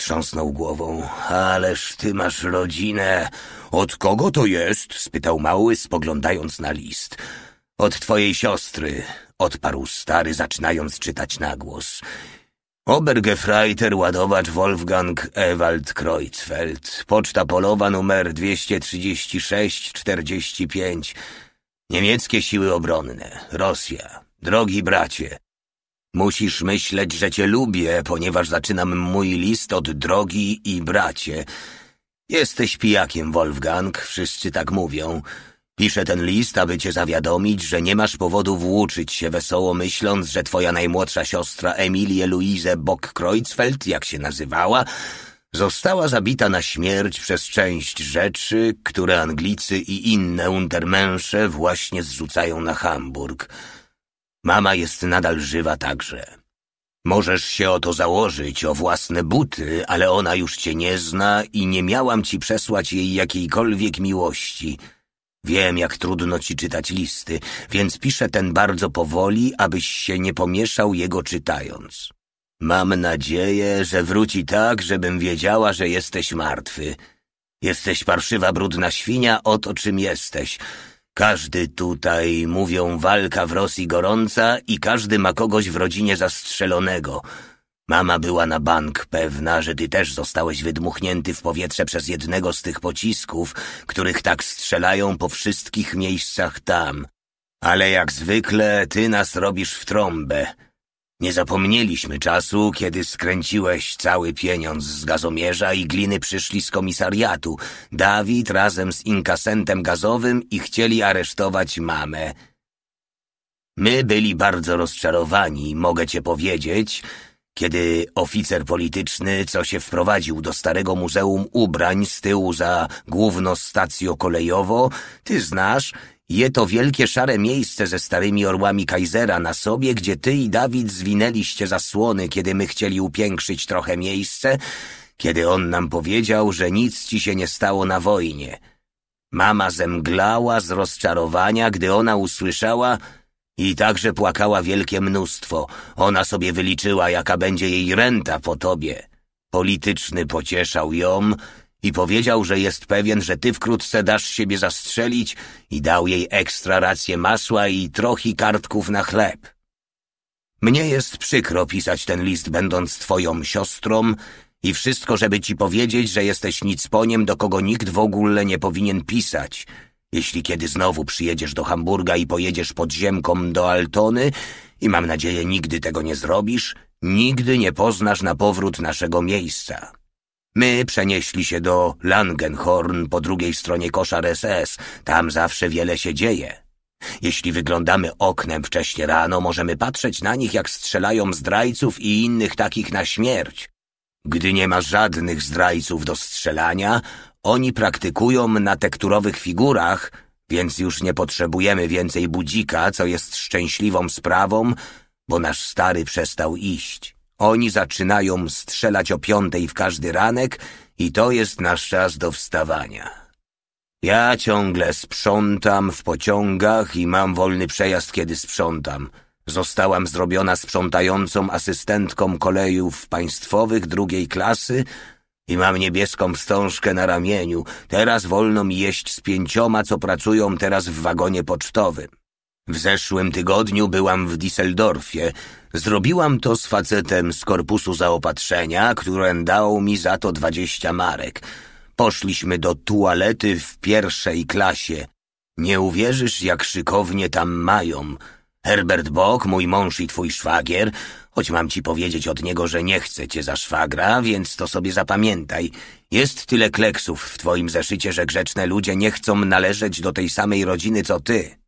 potrząsnął głową. Ależ ty masz rodzinę. Od kogo to jest? spytał mały, spoglądając na list. Od twojej siostry, odparł stary, zaczynając czytać na głos. Obergefreiter ładowacz Wolfgang Ewald Kreuzfeld, poczta polowa numer 236-45, niemieckie siły obronne, Rosja. Drogi bracie, Musisz myśleć, że cię lubię, ponieważ zaczynam mój list od drogi i bracie. Jesteś pijakiem, Wolfgang, wszyscy tak mówią. Piszę ten list, aby cię zawiadomić, że nie masz powodu włóczyć się wesoło, myśląc, że twoja najmłodsza siostra Emilie Louise Bock-Kreuzfeld, jak się nazywała, została zabita na śmierć przez część rzeczy, które Anglicy i inne untermęsze właśnie zrzucają na Hamburg. Mama jest nadal żywa także. Możesz się o to założyć, o własne buty, ale ona już cię nie zna i nie miałam ci przesłać jej jakiejkolwiek miłości. Wiem, jak trudno ci czytać listy, więc piszę ten bardzo powoli, abyś się nie pomieszał jego czytając. Mam nadzieję, że wróci tak, żebym wiedziała, że jesteś martwy. Jesteś parszywa, brudna świnia od o czym jesteś. Każdy tutaj, mówią, walka w Rosji gorąca i każdy ma kogoś w rodzinie zastrzelonego. Mama była na bank pewna, że ty też zostałeś wydmuchnięty w powietrze przez jednego z tych pocisków, których tak strzelają po wszystkich miejscach tam. Ale jak zwykle ty nas robisz w trąbę. Nie zapomnieliśmy czasu, kiedy skręciłeś cały pieniądz z gazomierza i gliny przyszli z komisariatu. Dawid razem z inkasentem gazowym i chcieli aresztować mamę. My byli bardzo rozczarowani, mogę cię powiedzieć, kiedy oficer polityczny, co się wprowadził do starego muzeum ubrań z tyłu za główną stacją kolejowo, ty znasz, je to wielkie szare miejsce ze starymi orłami Kaisera na sobie, gdzie ty i Dawid zwinęliście zasłony, kiedy my chcieli upiększyć trochę miejsce, kiedy on nam powiedział, że nic ci się nie stało na wojnie. Mama zemglała z rozczarowania, gdy ona usłyszała i także płakała wielkie mnóstwo. Ona sobie wyliczyła, jaka będzie jej renta po tobie. Polityczny pocieszał ją, i powiedział, że jest pewien, że ty wkrótce dasz siebie zastrzelić i dał jej ekstra rację masła i trochi kartków na chleb. Mnie jest przykro pisać ten list, będąc twoją siostrą i wszystko, żeby ci powiedzieć, że jesteś nicponiem do kogo nikt w ogóle nie powinien pisać. Jeśli kiedy znowu przyjedziesz do Hamburga i pojedziesz podziemką do Altony i mam nadzieję nigdy tego nie zrobisz, nigdy nie poznasz na powrót naszego miejsca. My przenieśli się do Langenhorn po drugiej stronie koszar SS. Tam zawsze wiele się dzieje. Jeśli wyglądamy oknem wcześnie rano, możemy patrzeć na nich, jak strzelają zdrajców i innych takich na śmierć. Gdy nie ma żadnych zdrajców do strzelania, oni praktykują na tekturowych figurach, więc już nie potrzebujemy więcej budzika, co jest szczęśliwą sprawą, bo nasz stary przestał iść. Oni zaczynają strzelać o piątej w każdy ranek i to jest nasz czas do wstawania. Ja ciągle sprzątam w pociągach i mam wolny przejazd, kiedy sprzątam. Zostałam zrobiona sprzątającą asystentką kolejów państwowych drugiej klasy i mam niebieską wstążkę na ramieniu. Teraz wolno mi jeść z pięcioma, co pracują teraz w wagonie pocztowym. W zeszłym tygodniu byłam w Düsseldorfie. Zrobiłam to z facetem z korpusu zaopatrzenia, który dał mi za to dwadzieścia marek. Poszliśmy do toalety w pierwszej klasie. Nie uwierzysz, jak szykownie tam mają. Herbert Bock, mój mąż i twój szwagier, choć mam ci powiedzieć od niego, że nie chcę cię za szwagra, więc to sobie zapamiętaj. Jest tyle kleksów w twoim zeszycie, że grzeczne ludzie nie chcą należeć do tej samej rodziny co ty.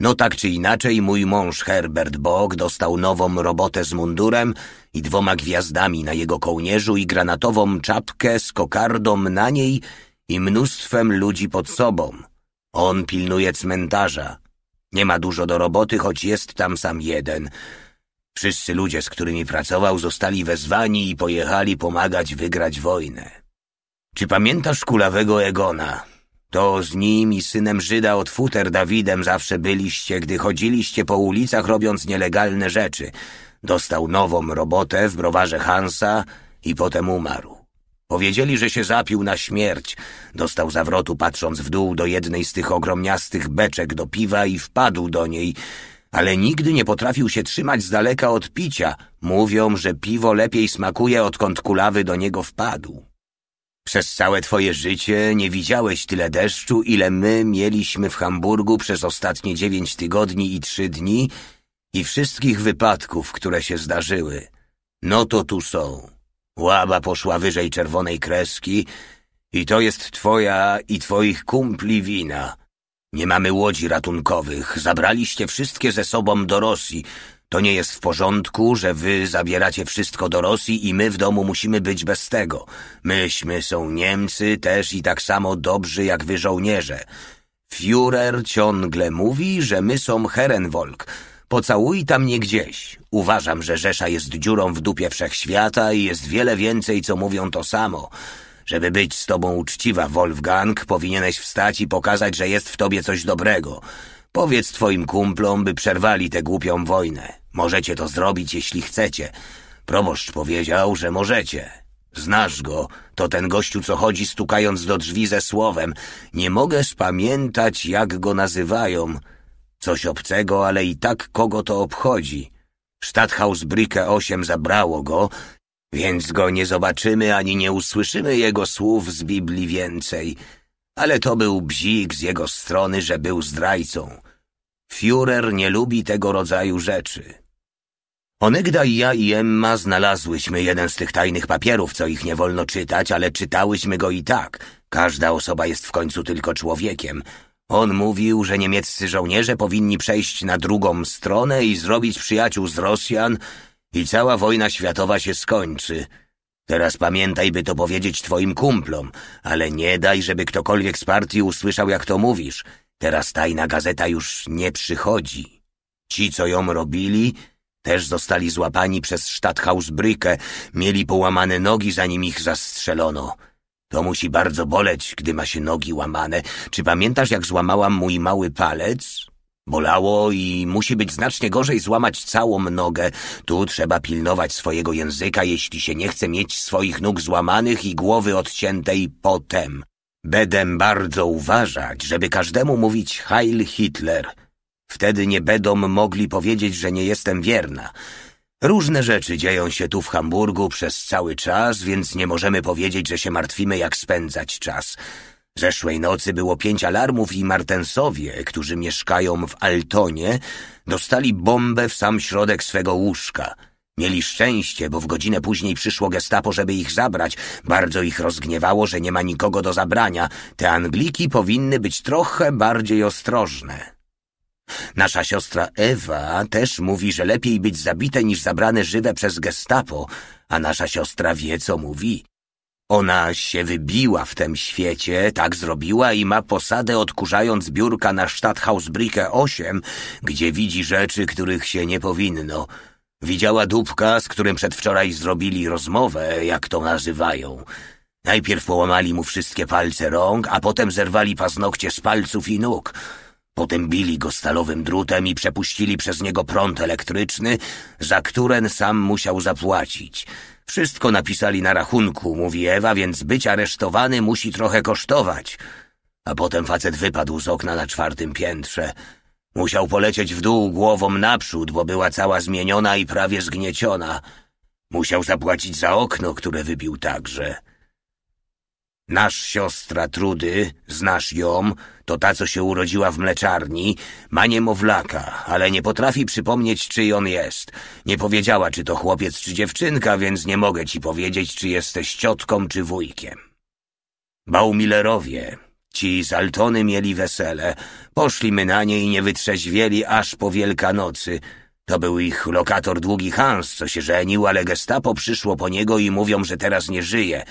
No tak czy inaczej, mój mąż Herbert Bog dostał nową robotę z mundurem i dwoma gwiazdami na jego kołnierzu i granatową czapkę z kokardą na niej i mnóstwem ludzi pod sobą. On pilnuje cmentarza. Nie ma dużo do roboty, choć jest tam sam jeden. Wszyscy ludzie, z którymi pracował, zostali wezwani i pojechali pomagać wygrać wojnę. Czy pamiętasz kulawego Egona, to z nim i synem Żyda od futer Dawidem zawsze byliście, gdy chodziliście po ulicach robiąc nielegalne rzeczy. Dostał nową robotę w browarze Hansa i potem umarł. Powiedzieli, że się zapił na śmierć. Dostał zawrotu patrząc w dół do jednej z tych ogromniastych beczek do piwa i wpadł do niej, ale nigdy nie potrafił się trzymać z daleka od picia. Mówią, że piwo lepiej smakuje, odkąd kulawy do niego wpadł. Przez całe twoje życie nie widziałeś tyle deszczu, ile my mieliśmy w Hamburgu przez ostatnie dziewięć tygodni i trzy dni i wszystkich wypadków, które się zdarzyły. No to tu są. Łaba poszła wyżej czerwonej kreski i to jest twoja i twoich kumpli wina. Nie mamy łodzi ratunkowych. Zabraliście wszystkie ze sobą do Rosji. To nie jest w porządku, że wy zabieracie wszystko do Rosji i my w domu musimy być bez tego. Myśmy są Niemcy też i tak samo dobrzy jak wy żołnierze. Führer ciągle mówi, że my są Herenwolk. Pocałuj tam nie gdzieś. Uważam, że Rzesza jest dziurą w dupie wszechświata i jest wiele więcej, co mówią to samo. Żeby być z tobą uczciwa, Wolfgang, powinieneś wstać i pokazać, że jest w tobie coś dobrego. Powiedz twoim kumplom, by przerwali tę głupią wojnę. Możecie to zrobić, jeśli chcecie. Proboszcz powiedział, że możecie. Znasz go, to ten gościu, co chodzi stukając do drzwi ze słowem. Nie mogę spamiętać, jak go nazywają. Coś obcego, ale i tak kogo to obchodzi. Stadthaus Brike 8 zabrało go, więc go nie zobaczymy ani nie usłyszymy jego słów z Biblii więcej. Ale to był bzik z jego strony, że był zdrajcą. Führer nie lubi tego rodzaju rzeczy. Onegdaj ja i Emma znalazłyśmy jeden z tych tajnych papierów, co ich nie wolno czytać, ale czytałyśmy go i tak. Każda osoba jest w końcu tylko człowiekiem. On mówił, że niemieccy żołnierze powinni przejść na drugą stronę i zrobić przyjaciół z Rosjan i cała wojna światowa się skończy. Teraz pamiętaj, by to powiedzieć twoim kumplom, ale nie daj, żeby ktokolwiek z partii usłyszał, jak to mówisz. Teraz tajna gazeta już nie przychodzi. Ci, co ją robili też zostali złapani przez Stadthausbrykę, mieli połamane nogi, zanim ich zastrzelono. To musi bardzo boleć, gdy ma się nogi łamane. Czy pamiętasz, jak złamałam mój mały palec? Bolało i musi być znacznie gorzej złamać całą nogę. Tu trzeba pilnować swojego języka, jeśli się nie chce mieć swoich nóg złamanych i głowy odciętej potem. Będę bardzo uważać, żeby każdemu mówić Heil Hitler – Wtedy nie będą mogli powiedzieć, że nie jestem wierna. Różne rzeczy dzieją się tu w Hamburgu przez cały czas, więc nie możemy powiedzieć, że się martwimy, jak spędzać czas. Zeszłej nocy było pięć alarmów i Martensowie, którzy mieszkają w Altonie, dostali bombę w sam środek swego łóżka. Mieli szczęście, bo w godzinę później przyszło gestapo, żeby ich zabrać. Bardzo ich rozgniewało, że nie ma nikogo do zabrania. Te Angliki powinny być trochę bardziej ostrożne. Nasza siostra Ewa też mówi, że lepiej być zabite niż zabrane żywe przez gestapo, a nasza siostra wie, co mówi. Ona się wybiła w tym świecie, tak zrobiła i ma posadę odkurzając biurka na Stadthausbrücke 8, gdzie widzi rzeczy, których się nie powinno. Widziała dupka, z którym przedwczoraj zrobili rozmowę, jak to nazywają. Najpierw połamali mu wszystkie palce rąk, a potem zerwali paznokcie z palców i nóg – Potem bili go stalowym drutem i przepuścili przez niego prąd elektryczny, za któren sam musiał zapłacić. Wszystko napisali na rachunku, mówi Ewa, więc być aresztowany musi trochę kosztować. A potem facet wypadł z okna na czwartym piętrze. Musiał polecieć w dół głową naprzód, bo była cała zmieniona i prawie zgnieciona. Musiał zapłacić za okno, które wybił także. Nasz siostra Trudy, znasz ją, to ta, co się urodziła w mleczarni, ma niemowlaka, ale nie potrafi przypomnieć, czyj on jest. Nie powiedziała, czy to chłopiec, czy dziewczynka, więc nie mogę ci powiedzieć, czy jesteś ciotką, czy wujkiem. Baumillerowie, ci z Altony mieli wesele, poszliśmy na nie i nie wytrzeźwieli aż po Wielkanocy. To był ich lokator Długi Hans, co się żenił, ale gestapo przyszło po niego i mówią, że teraz nie żyje –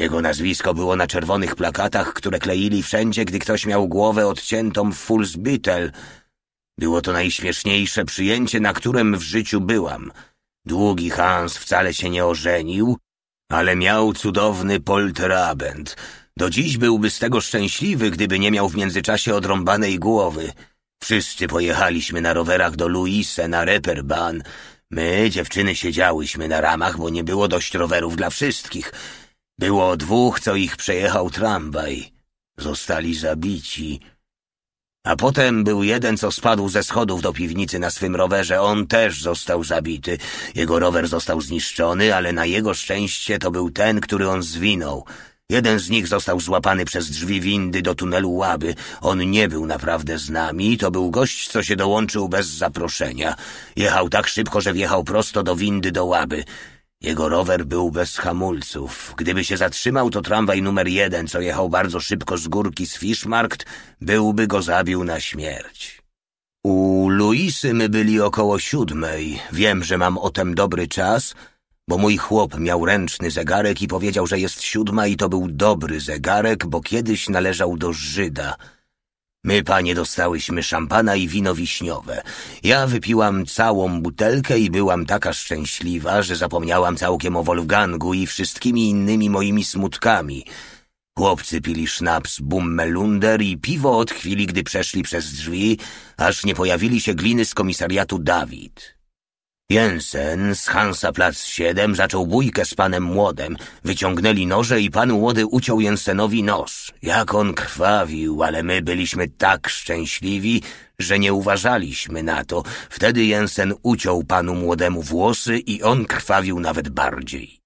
jego nazwisko było na czerwonych plakatach, które kleili wszędzie, gdy ktoś miał głowę odciętą w Fulsbytel. Było to najśmieszniejsze przyjęcie, na którym w życiu byłam. Długi Hans wcale się nie ożenił, ale miał cudowny polterabend. Do dziś byłby z tego szczęśliwy, gdyby nie miał w międzyczasie odrąbanej głowy. Wszyscy pojechaliśmy na rowerach do Luise na Reperban. My, dziewczyny, siedziałyśmy na ramach, bo nie było dość rowerów dla wszystkich – było dwóch, co ich przejechał tramwaj. Zostali zabici. A potem był jeden, co spadł ze schodów do piwnicy na swym rowerze. On też został zabity. Jego rower został zniszczony, ale na jego szczęście to był ten, który on zwinął. Jeden z nich został złapany przez drzwi windy do tunelu Łaby. On nie był naprawdę z nami. To był gość, co się dołączył bez zaproszenia. Jechał tak szybko, że wjechał prosto do windy do Łaby. Jego rower był bez hamulców. Gdyby się zatrzymał, to tramwaj numer jeden, co jechał bardzo szybko z górki z Fishmarkt, byłby go zabił na śmierć. U Luisy my byli około siódmej. Wiem, że mam o tem dobry czas, bo mój chłop miał ręczny zegarek i powiedział, że jest siódma i to był dobry zegarek, bo kiedyś należał do Żyda – My, panie, dostałyśmy szampana i wino wiśniowe. Ja wypiłam całą butelkę i byłam taka szczęśliwa, że zapomniałam całkiem o Wolfgangu i wszystkimi innymi moimi smutkami. Chłopcy pili sznaps Bummelunder i piwo od chwili, gdy przeszli przez drzwi, aż nie pojawili się gliny z komisariatu Dawid. Jensen z Hansa Plac 7 zaczął bójkę z panem Młodem. Wyciągnęli noże i pan Młody uciął Jensenowi nos. Jak on krwawił, ale my byliśmy tak szczęśliwi, że nie uważaliśmy na to. Wtedy Jensen uciął panu Młodemu włosy i on krwawił nawet bardziej.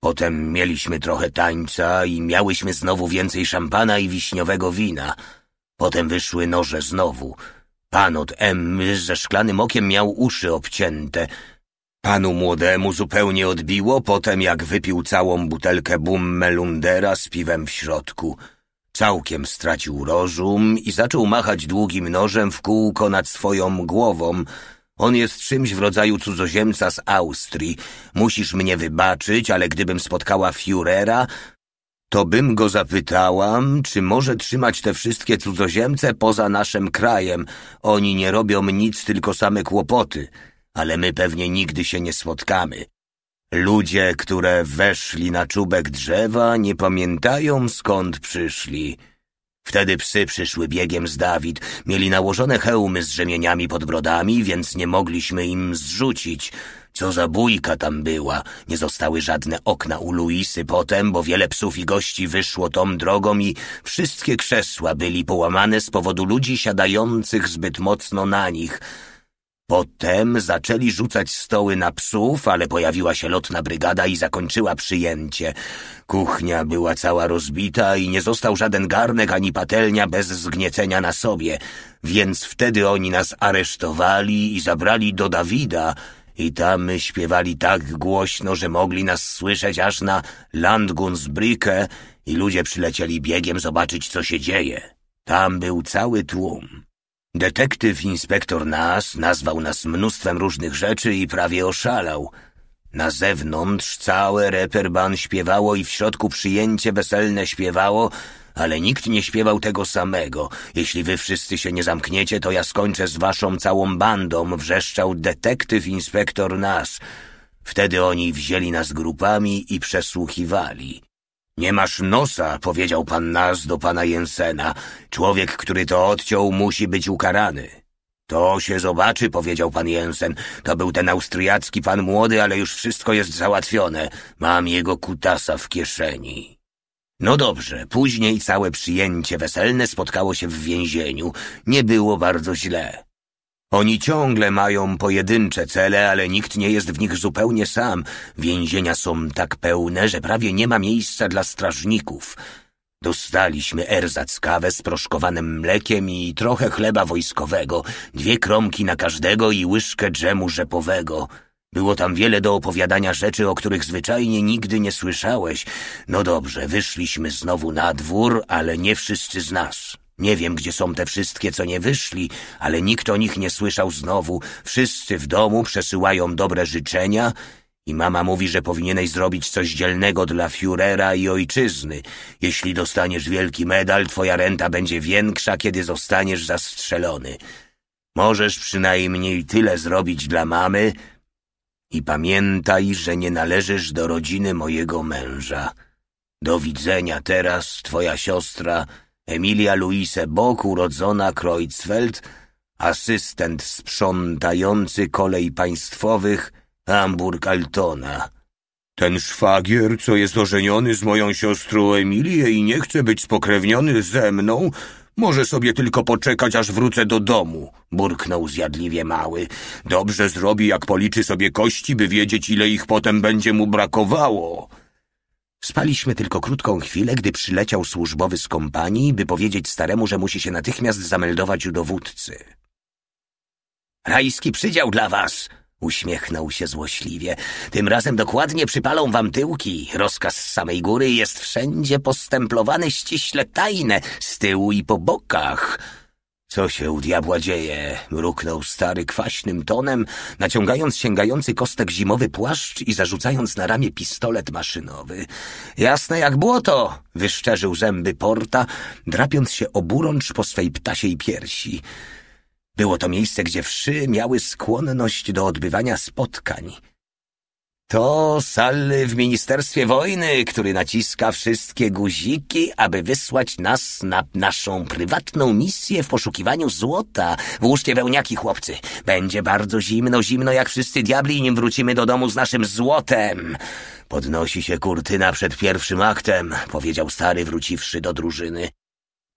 Potem mieliśmy trochę tańca i miałyśmy znowu więcej szampana i wiśniowego wina. Potem wyszły noże znowu – Pan od Emmy ze szklanym okiem miał uszy obcięte. Panu młodemu zupełnie odbiło potem, jak wypił całą butelkę bummelundera z piwem w środku. Całkiem stracił rozum i zaczął machać długim nożem w kółko nad swoją głową. On jest czymś w rodzaju cudzoziemca z Austrii. Musisz mnie wybaczyć, ale gdybym spotkała Führera, to bym go zapytałam, czy może trzymać te wszystkie cudzoziemce poza naszym krajem. Oni nie robią nic, tylko same kłopoty, ale my pewnie nigdy się nie spotkamy. Ludzie, które weszli na czubek drzewa, nie pamiętają skąd przyszli. Wtedy psy przyszły biegiem z Dawid. Mieli nałożone hełmy z rzemieniami pod brodami, więc nie mogliśmy im zrzucić – co za bójka tam była. Nie zostały żadne okna u Luisy potem, bo wiele psów i gości wyszło tą drogą i wszystkie krzesła byli połamane z powodu ludzi siadających zbyt mocno na nich. Potem zaczęli rzucać stoły na psów, ale pojawiła się lotna brygada i zakończyła przyjęcie. Kuchnia była cała rozbita i nie został żaden garnek ani patelnia bez zgniecenia na sobie, więc wtedy oni nas aresztowali i zabrali do Dawida, i tam my śpiewali tak głośno, że mogli nas słyszeć aż na Landgunsbrücke i ludzie przylecieli biegiem zobaczyć, co się dzieje. Tam był cały tłum. Detektyw inspektor nas nazwał nas mnóstwem różnych rzeczy i prawie oszalał. Na zewnątrz całe reperban śpiewało i w środku przyjęcie weselne śpiewało, ale nikt nie śpiewał tego samego. Jeśli wy wszyscy się nie zamkniecie, to ja skończę z waszą całą bandą, wrzeszczał detektyw inspektor nas. Wtedy oni wzięli nas grupami i przesłuchiwali. Nie masz nosa, powiedział pan nas do pana Jensena. Człowiek, który to odciął, musi być ukarany. To się zobaczy, powiedział pan Jensen. To był ten austriacki pan młody, ale już wszystko jest załatwione. Mam jego kutasa w kieszeni. No dobrze, później całe przyjęcie weselne spotkało się w więzieniu. Nie było bardzo źle. Oni ciągle mają pojedyncze cele, ale nikt nie jest w nich zupełnie sam. Więzienia są tak pełne, że prawie nie ma miejsca dla strażników. Dostaliśmy erzac kawę z proszkowanym mlekiem i trochę chleba wojskowego, dwie kromki na każdego i łyżkę dżemu rzepowego. Było tam wiele do opowiadania rzeczy, o których zwyczajnie nigdy nie słyszałeś. No dobrze, wyszliśmy znowu na dwór, ale nie wszyscy z nas. Nie wiem, gdzie są te wszystkie, co nie wyszli, ale nikt o nich nie słyszał znowu. Wszyscy w domu przesyłają dobre życzenia i mama mówi, że powinieneś zrobić coś dzielnego dla Führera i ojczyzny. Jeśli dostaniesz wielki medal, twoja renta będzie większa, kiedy zostaniesz zastrzelony. Możesz przynajmniej tyle zrobić dla mamy, i pamiętaj, że nie należysz do rodziny mojego męża. Do widzenia teraz, twoja siostra Emilia Luise Bok, urodzona Kreuzfeld, asystent sprzątający kolej państwowych Hamburg Altona. Ten szwagier, co jest ożeniony z moją siostrą Emilię i nie chce być spokrewniony ze mną, może sobie tylko poczekać, aż wrócę do domu, burknął zjadliwie mały. Dobrze zrobi, jak policzy sobie kości, by wiedzieć, ile ich potem będzie mu brakowało. Spaliśmy tylko krótką chwilę, gdy przyleciał służbowy z kompanii, by powiedzieć staremu, że musi się natychmiast zameldować u dowódcy. Rajski przydział dla was! Uśmiechnął się złośliwie. Tym razem dokładnie przypalą wam tyłki. Rozkaz z samej góry jest wszędzie postemplowany ściśle tajne, z tyłu i po bokach. Co się u diabła dzieje? Mruknął stary kwaśnym tonem, naciągając sięgający kostek zimowy płaszcz i zarzucając na ramię pistolet maszynowy. Jasne jak błoto! Wyszczerzył zęby porta, drapiąc się oburącz po swej ptasiej piersi. Było to miejsce, gdzie wszy miały skłonność do odbywania spotkań. To Sally w Ministerstwie Wojny, który naciska wszystkie guziki, aby wysłać nas na naszą prywatną misję w poszukiwaniu złota. Włóżcie wełniaki, chłopcy. Będzie bardzo zimno, zimno jak wszyscy diabli, nim wrócimy do domu z naszym złotem. Podnosi się kurtyna przed pierwszym aktem, powiedział stary, wróciwszy do drużyny.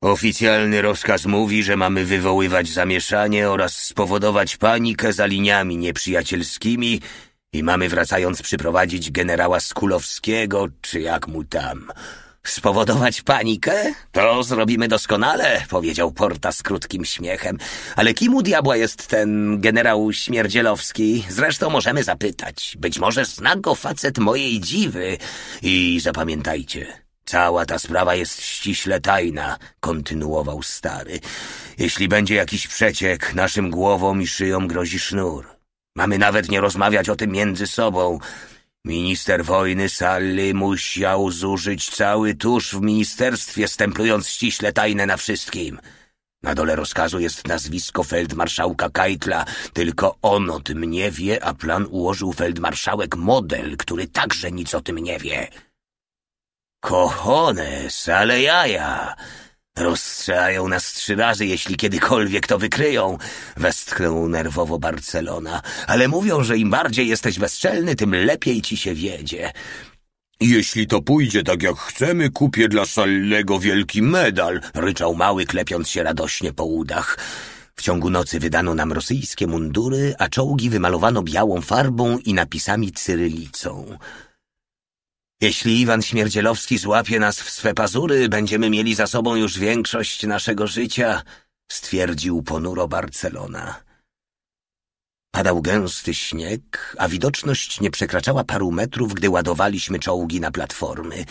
Oficjalny rozkaz mówi, że mamy wywoływać zamieszanie oraz spowodować panikę za liniami nieprzyjacielskimi i mamy wracając przyprowadzić generała Skulowskiego, czy jak mu tam. Spowodować panikę? To zrobimy doskonale, powiedział Porta z krótkim śmiechem. Ale kim u diabła jest ten generał Śmierdzielowski? Zresztą możemy zapytać. Być może zna go facet mojej dziwy. I zapamiętajcie, Cała ta sprawa jest ściśle tajna, kontynuował stary. Jeśli będzie jakiś przeciek, naszym głowom i szyjom grozi sznur. Mamy nawet nie rozmawiać o tym między sobą. Minister wojny Sally musiał zużyć cały tusz w ministerstwie, stemplując ściśle tajne na wszystkim. Na dole rozkazu jest nazwisko feldmarszałka Keitla. Tylko on o tym nie wie, a plan ułożył feldmarszałek Model, który także nic o tym nie wie. Kochones, ale jaja! Rozstrzelają nas trzy razy, jeśli kiedykolwiek to wykryją, westchnął nerwowo Barcelona. Ale mówią, że im bardziej jesteś bezczelny, tym lepiej ci się wiedzie. Jeśli to pójdzie tak jak chcemy, kupię dla Sallego wielki medal, ryczał mały, klepiąc się radośnie po udach. W ciągu nocy wydano nam rosyjskie mundury, a czołgi wymalowano białą farbą i napisami cyrylicą. Jeśli Iwan Śmierdzielowski złapie nas w swe pazury, będziemy mieli za sobą już większość naszego życia, stwierdził ponuro Barcelona. Padał gęsty śnieg, a widoczność nie przekraczała paru metrów, gdy ładowaliśmy czołgi na platformy.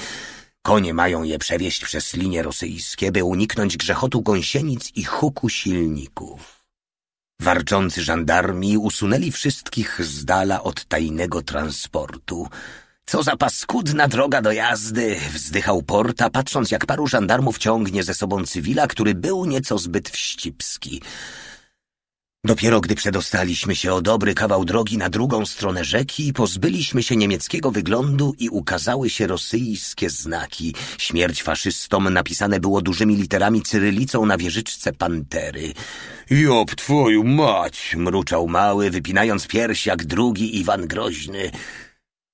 Konie mają je przewieźć przez linie rosyjskie, by uniknąć grzechotu gąsienic i huku silników. Warczący żandarmi usunęli wszystkich z dala od tajnego transportu – co za paskudna droga do jazdy! Wzdychał Porta, patrząc jak paru żandarmów ciągnie ze sobą cywila, który był nieco zbyt wścibski. Dopiero gdy przedostaliśmy się o dobry kawał drogi na drugą stronę rzeki, pozbyliśmy się niemieckiego wyglądu i ukazały się rosyjskie znaki. Śmierć faszystom napisane było dużymi literami cyrylicą na wieżyczce pantery. Job twoju mać! mruczał mały, wypinając piersi jak drugi Iwan Groźny.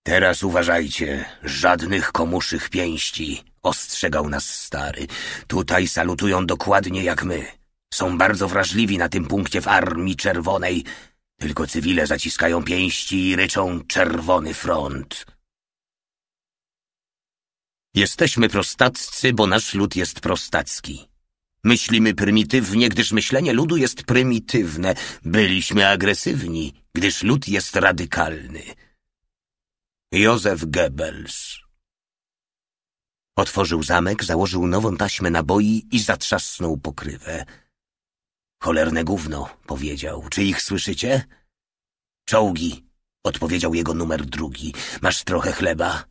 Teraz uważajcie, żadnych komuszych pięści, ostrzegał nas stary. Tutaj salutują dokładnie jak my. Są bardzo wrażliwi na tym punkcie w Armii Czerwonej. Tylko cywile zaciskają pięści i ryczą czerwony front. Jesteśmy prostaccy, bo nasz lud jest prostacki. Myślimy prymitywnie, gdyż myślenie ludu jest prymitywne. Byliśmy agresywni, gdyż lud jest radykalny. Józef Goebbels. Otworzył zamek, założył nową taśmę naboi i zatrzasnął pokrywę. Cholerne gówno, powiedział. Czy ich słyszycie? Czołgi, odpowiedział jego numer drugi. Masz trochę chleba?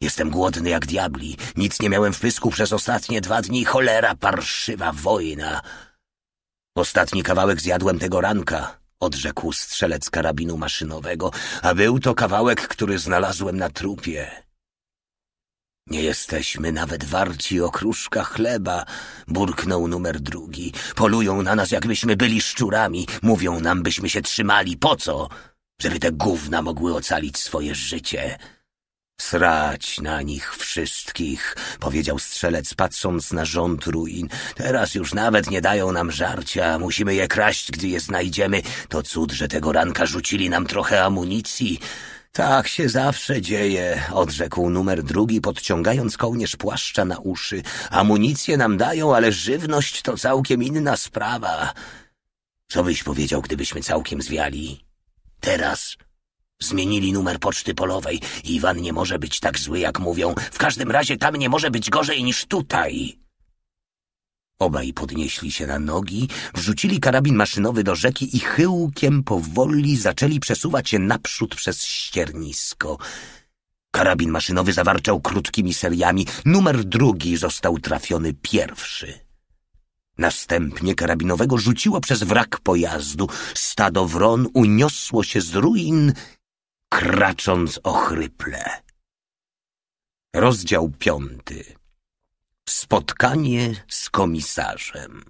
Jestem głodny jak diabli. Nic nie miałem w pysku przez ostatnie dwa dni. Cholera, parszywa wojna. Ostatni kawałek zjadłem tego ranka odrzekł strzelec karabinu maszynowego, a był to kawałek, który znalazłem na trupie. Nie jesteśmy nawet warci okruszka chleba, burknął numer drugi. Polują na nas, jakbyśmy byli szczurami, mówią nam, byśmy się trzymali. Po co? Żeby te gówna mogły ocalić swoje życie. Srać na nich wszystkich, powiedział strzelec, patrząc na rząd ruin. Teraz już nawet nie dają nam żarcia, musimy je kraść, gdy je znajdziemy. To cud, że tego ranka rzucili nam trochę amunicji. Tak się zawsze dzieje, odrzekł numer drugi, podciągając kołnierz płaszcza na uszy. Amunicję nam dają, ale żywność to całkiem inna sprawa. Co byś powiedział, gdybyśmy całkiem zwiali? Teraz Zmienili numer poczty polowej. Iwan nie może być tak zły, jak mówią. W każdym razie tam nie może być gorzej niż tutaj. Obaj podnieśli się na nogi, wrzucili karabin maszynowy do rzeki i chyłkiem powoli zaczęli przesuwać się naprzód przez ściernisko. Karabin maszynowy zawarczał krótkimi seriami. Numer drugi został trafiony pierwszy. Następnie karabinowego rzuciło przez wrak pojazdu. Stado wron uniosło się z ruin kracząc ochryple. Rozdział piąty. Spotkanie z komisarzem.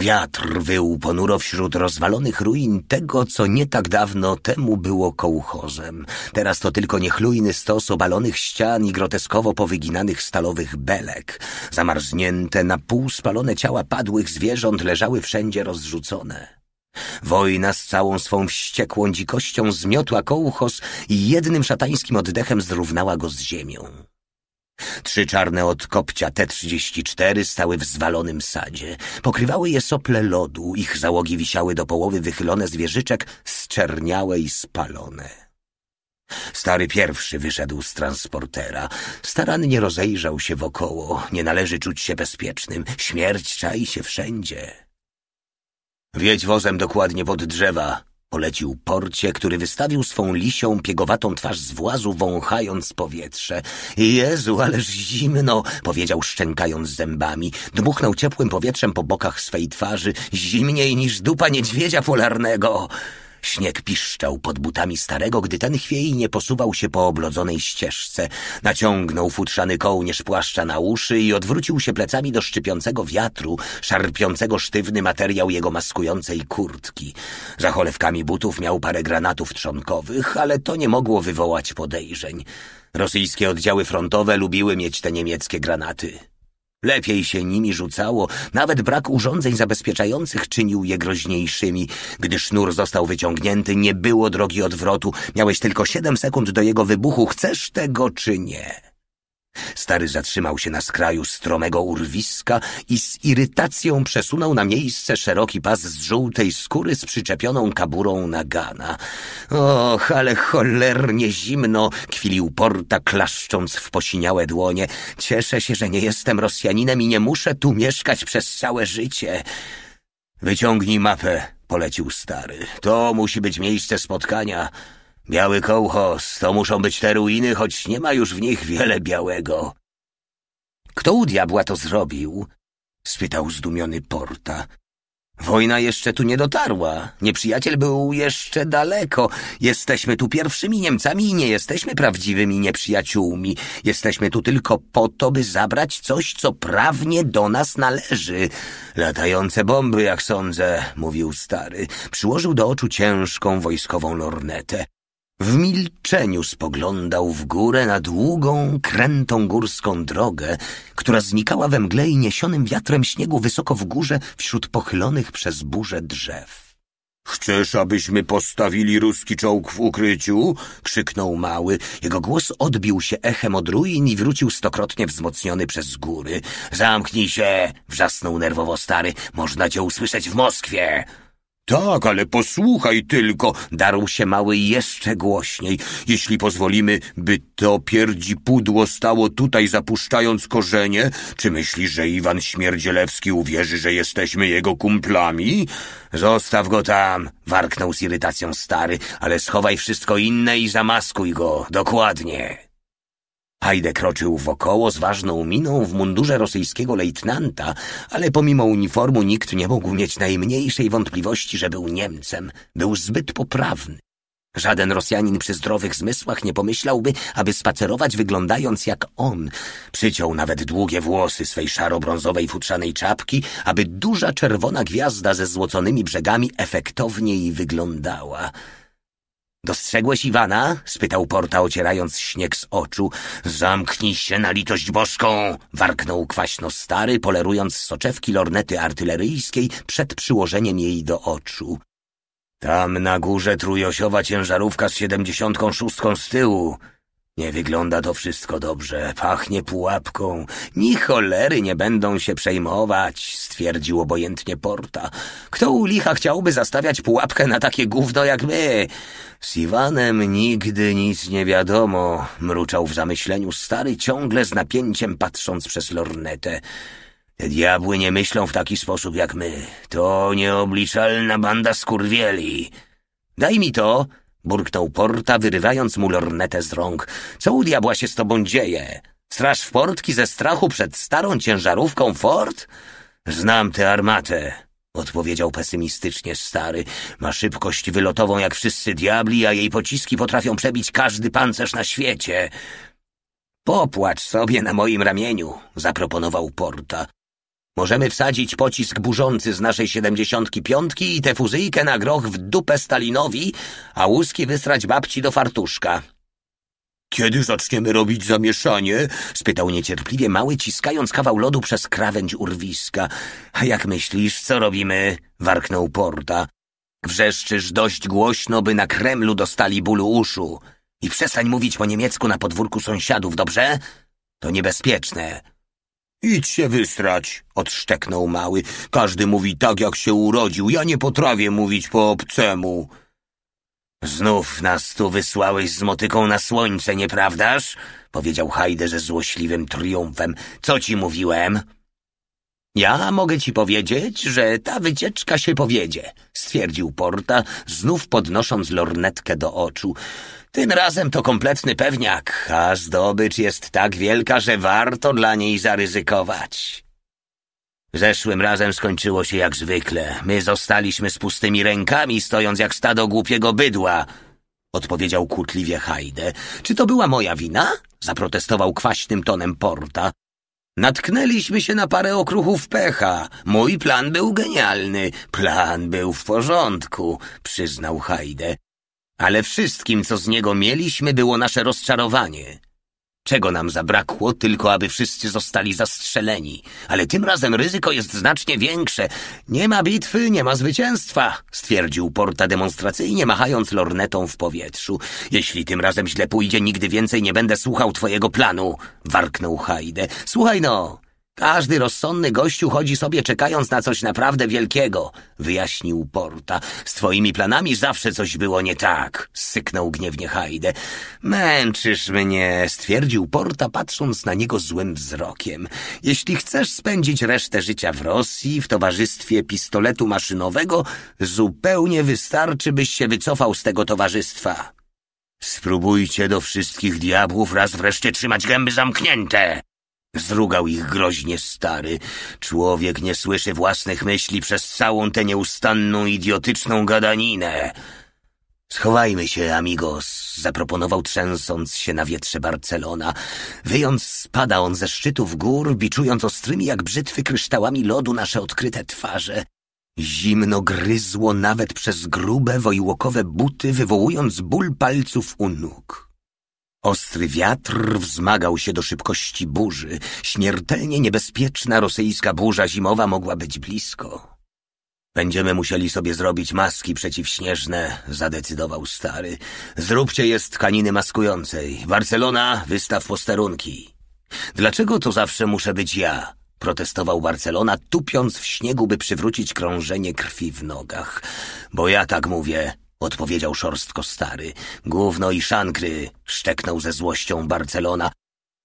Wiatr wył ponuro wśród rozwalonych ruin tego, co nie tak dawno temu było kołchozem. Teraz to tylko niechlujny stos obalonych ścian i groteskowo powyginanych stalowych belek. Zamarznięte, na pół spalone ciała padłych zwierząt leżały wszędzie rozrzucone. Wojna z całą swą wściekłą dzikością zmiotła kołchos i jednym szatańskim oddechem zrównała go z ziemią. Trzy czarne odkopcia T-34 stały w zwalonym sadzie. Pokrywały je sople lodu, ich załogi wisiały do połowy wychylone z wieżyczek, zczerniałe i spalone. Stary pierwszy wyszedł z transportera. Starannie rozejrzał się wokoło. Nie należy czuć się bezpiecznym. Śmierć czai się wszędzie. Wiedź wozem dokładnie pod drzewa, polecił porcie, który wystawił swą lisią, piegowatą twarz z włazu, wąchając powietrze. Jezu, ależ zimno, powiedział szczękając zębami. Dmuchnął ciepłym powietrzem po bokach swej twarzy, zimniej niż dupa niedźwiedzia polarnego. Śnieg piszczał pod butami starego, gdy ten chwiejnie posuwał się po oblodzonej ścieżce. Naciągnął futrzany kołnierz płaszcza na uszy i odwrócił się plecami do szczypiącego wiatru, szarpiącego sztywny materiał jego maskującej kurtki. Za cholewkami butów miał parę granatów trzonkowych, ale to nie mogło wywołać podejrzeń. Rosyjskie oddziały frontowe lubiły mieć te niemieckie granaty. Lepiej się nimi rzucało, nawet brak urządzeń zabezpieczających czynił je groźniejszymi. Gdy sznur został wyciągnięty, nie było drogi odwrotu, miałeś tylko siedem sekund do jego wybuchu, chcesz tego czy nie. Stary zatrzymał się na skraju stromego urwiska i z irytacją przesunął na miejsce szeroki pas z żółtej skóry z przyczepioną kaburą nagana. Och, ale cholernie zimno, kwilił porta klaszcząc w posiniałe dłonie. Cieszę się, że nie jestem Rosjaninem i nie muszę tu mieszkać przez całe życie. Wyciągnij mapę, polecił stary. To musi być miejsce spotkania. Biały kołchos, to muszą być te ruiny, choć nie ma już w nich wiele białego. Kto u diabła to zrobił? spytał zdumiony Porta. Wojna jeszcze tu nie dotarła. Nieprzyjaciel był jeszcze daleko. Jesteśmy tu pierwszymi Niemcami i nie jesteśmy prawdziwymi nieprzyjaciółmi. Jesteśmy tu tylko po to, by zabrać coś, co prawnie do nas należy. Latające bomby, jak sądzę, mówił stary. Przyłożył do oczu ciężką wojskową lornetę. W milczeniu spoglądał w górę na długą, krętą górską drogę, która znikała we mgle i niesionym wiatrem śniegu wysoko w górze wśród pochylonych przez burzę drzew. Chcesz, abyśmy postawili ruski czołg w ukryciu? krzyknął mały. Jego głos odbił się echem od ruin i wrócił stokrotnie wzmocniony przez góry. Zamknij się! wrzasnął nerwowo stary. Można cię usłyszeć w Moskwie! Tak, ale posłuchaj tylko, darł się mały jeszcze głośniej. Jeśli pozwolimy, by to pierdzi pudło stało tutaj zapuszczając korzenie, czy myślisz, że Iwan Śmierdzielewski uwierzy, że jesteśmy jego kumplami? Zostaw go tam, warknął z irytacją stary, ale schowaj wszystko inne i zamaskuj go, dokładnie. Hajde kroczył wokoło z ważną miną w mundurze rosyjskiego lejtnanta, ale pomimo uniformu nikt nie mógł mieć najmniejszej wątpliwości, że był Niemcem. Był zbyt poprawny. Żaden Rosjanin przy zdrowych zmysłach nie pomyślałby, aby spacerować wyglądając jak on. Przyciął nawet długie włosy swej szaro-brązowej futrzanej czapki, aby duża czerwona gwiazda ze złoconymi brzegami efektowniej wyglądała. Dostrzegłeś Iwana? spytał Porta, ocierając śnieg z oczu. Zamknij się na litość boską! warknął kwaśno stary, polerując soczewki lornety artyleryjskiej przed przyłożeniem jej do oczu. Tam na górze trójosiowa ciężarówka z siedemdziesiątką szóstką z tyłu. Nie wygląda to wszystko dobrze, pachnie pułapką. Ni cholery nie będą się przejmować, stwierdził obojętnie Porta. Kto u licha chciałby zastawiać pułapkę na takie gówno jak my? Z Iwanem nigdy nic nie wiadomo, mruczał w zamyśleniu stary, ciągle z napięciem patrząc przez lornetę. Te diabły nie myślą w taki sposób jak my. To nieobliczalna banda skurwieli. Daj mi to, burknął Porta, wyrywając mu lornetę z rąk. Co u diabła się z tobą dzieje? Straż w portki ze strachu przed starą ciężarówką Ford? Znam tę armatę, odpowiedział pesymistycznie stary. Ma szybkość wylotową jak wszyscy diabli, a jej pociski potrafią przebić każdy pancerz na świecie. Popłacz sobie na moim ramieniu, zaproponował Porta. Możemy wsadzić pocisk burzący z naszej siedemdziesiątki piątki i tę fuzyjkę na groch w dupę Stalinowi, a łuski wysrać babci do fartuszka. Kiedy zaczniemy robić zamieszanie? spytał niecierpliwie mały, ciskając kawał lodu przez krawędź urwiska. A jak myślisz, co robimy? warknął Porta. Wrzeszczysz dość głośno, by na Kremlu dostali bólu uszu. I przestań mówić po niemiecku na podwórku sąsiadów, dobrze? To niebezpieczne. Idź się wysrać, odszczeknął mały. Każdy mówi tak, jak się urodził. Ja nie potrafię mówić po obcemu. Znów nas tu wysłałeś z motyką na słońce, nieprawdaż? Powiedział Hajde ze złośliwym triumfem. Co ci mówiłem? Ja mogę ci powiedzieć, że ta wycieczka się powiedzie, stwierdził Porta, znów podnosząc lornetkę do oczu. Tym razem to kompletny pewniak, a zdobycz jest tak wielka, że warto dla niej zaryzykować. Zeszłym razem skończyło się jak zwykle. My zostaliśmy z pustymi rękami, stojąc jak stado głupiego bydła, odpowiedział kłótliwie Hajde. Czy to była moja wina? zaprotestował kwaśnym tonem Porta. Natknęliśmy się na parę okruchów pecha. Mój plan był genialny. Plan był w porządku, przyznał Hajde ale wszystkim, co z niego mieliśmy, było nasze rozczarowanie. Czego nam zabrakło, tylko aby wszyscy zostali zastrzeleni, ale tym razem ryzyko jest znacznie większe. Nie ma bitwy, nie ma zwycięstwa, stwierdził Porta demonstracyjnie, machając lornetą w powietrzu. Jeśli tym razem źle pójdzie, nigdy więcej nie będę słuchał twojego planu, warknął Hajde. Słuchaj no, każdy rozsądny gościu chodzi sobie czekając na coś naprawdę wielkiego, wyjaśnił Porta. Z twoimi planami zawsze coś było nie tak, syknął gniewnie Hajde. Męczysz mnie, stwierdził Porta, patrząc na niego złym wzrokiem. Jeśli chcesz spędzić resztę życia w Rosji w towarzystwie pistoletu maszynowego, zupełnie wystarczy, byś się wycofał z tego towarzystwa. Spróbujcie do wszystkich diabłów raz wreszcie trzymać gęby zamknięte, Zrugał ich groźnie stary. Człowiek nie słyszy własnych myśli przez całą tę nieustanną, idiotyczną gadaninę. Schowajmy się, amigos, zaproponował trzęsąc się na wietrze Barcelona. Wyjąc spada on ze szczytów gór, biczując ostrymi jak brzytwy kryształami lodu nasze odkryte twarze. Zimno gryzło nawet przez grube, wojłokowe buty, wywołując ból palców u nóg. Ostry wiatr wzmagał się do szybkości burzy. Śmiertelnie niebezpieczna rosyjska burza zimowa mogła być blisko. Będziemy musieli sobie zrobić maski przeciwśnieżne, zadecydował stary. Zróbcie je z tkaniny maskującej. Barcelona, wystaw posterunki. Dlaczego to zawsze muszę być ja? protestował Barcelona, tupiąc w śniegu, by przywrócić krążenie krwi w nogach. Bo ja tak mówię, odpowiedział szorstko stary. Gówno i szankry, szczeknął ze złością Barcelona.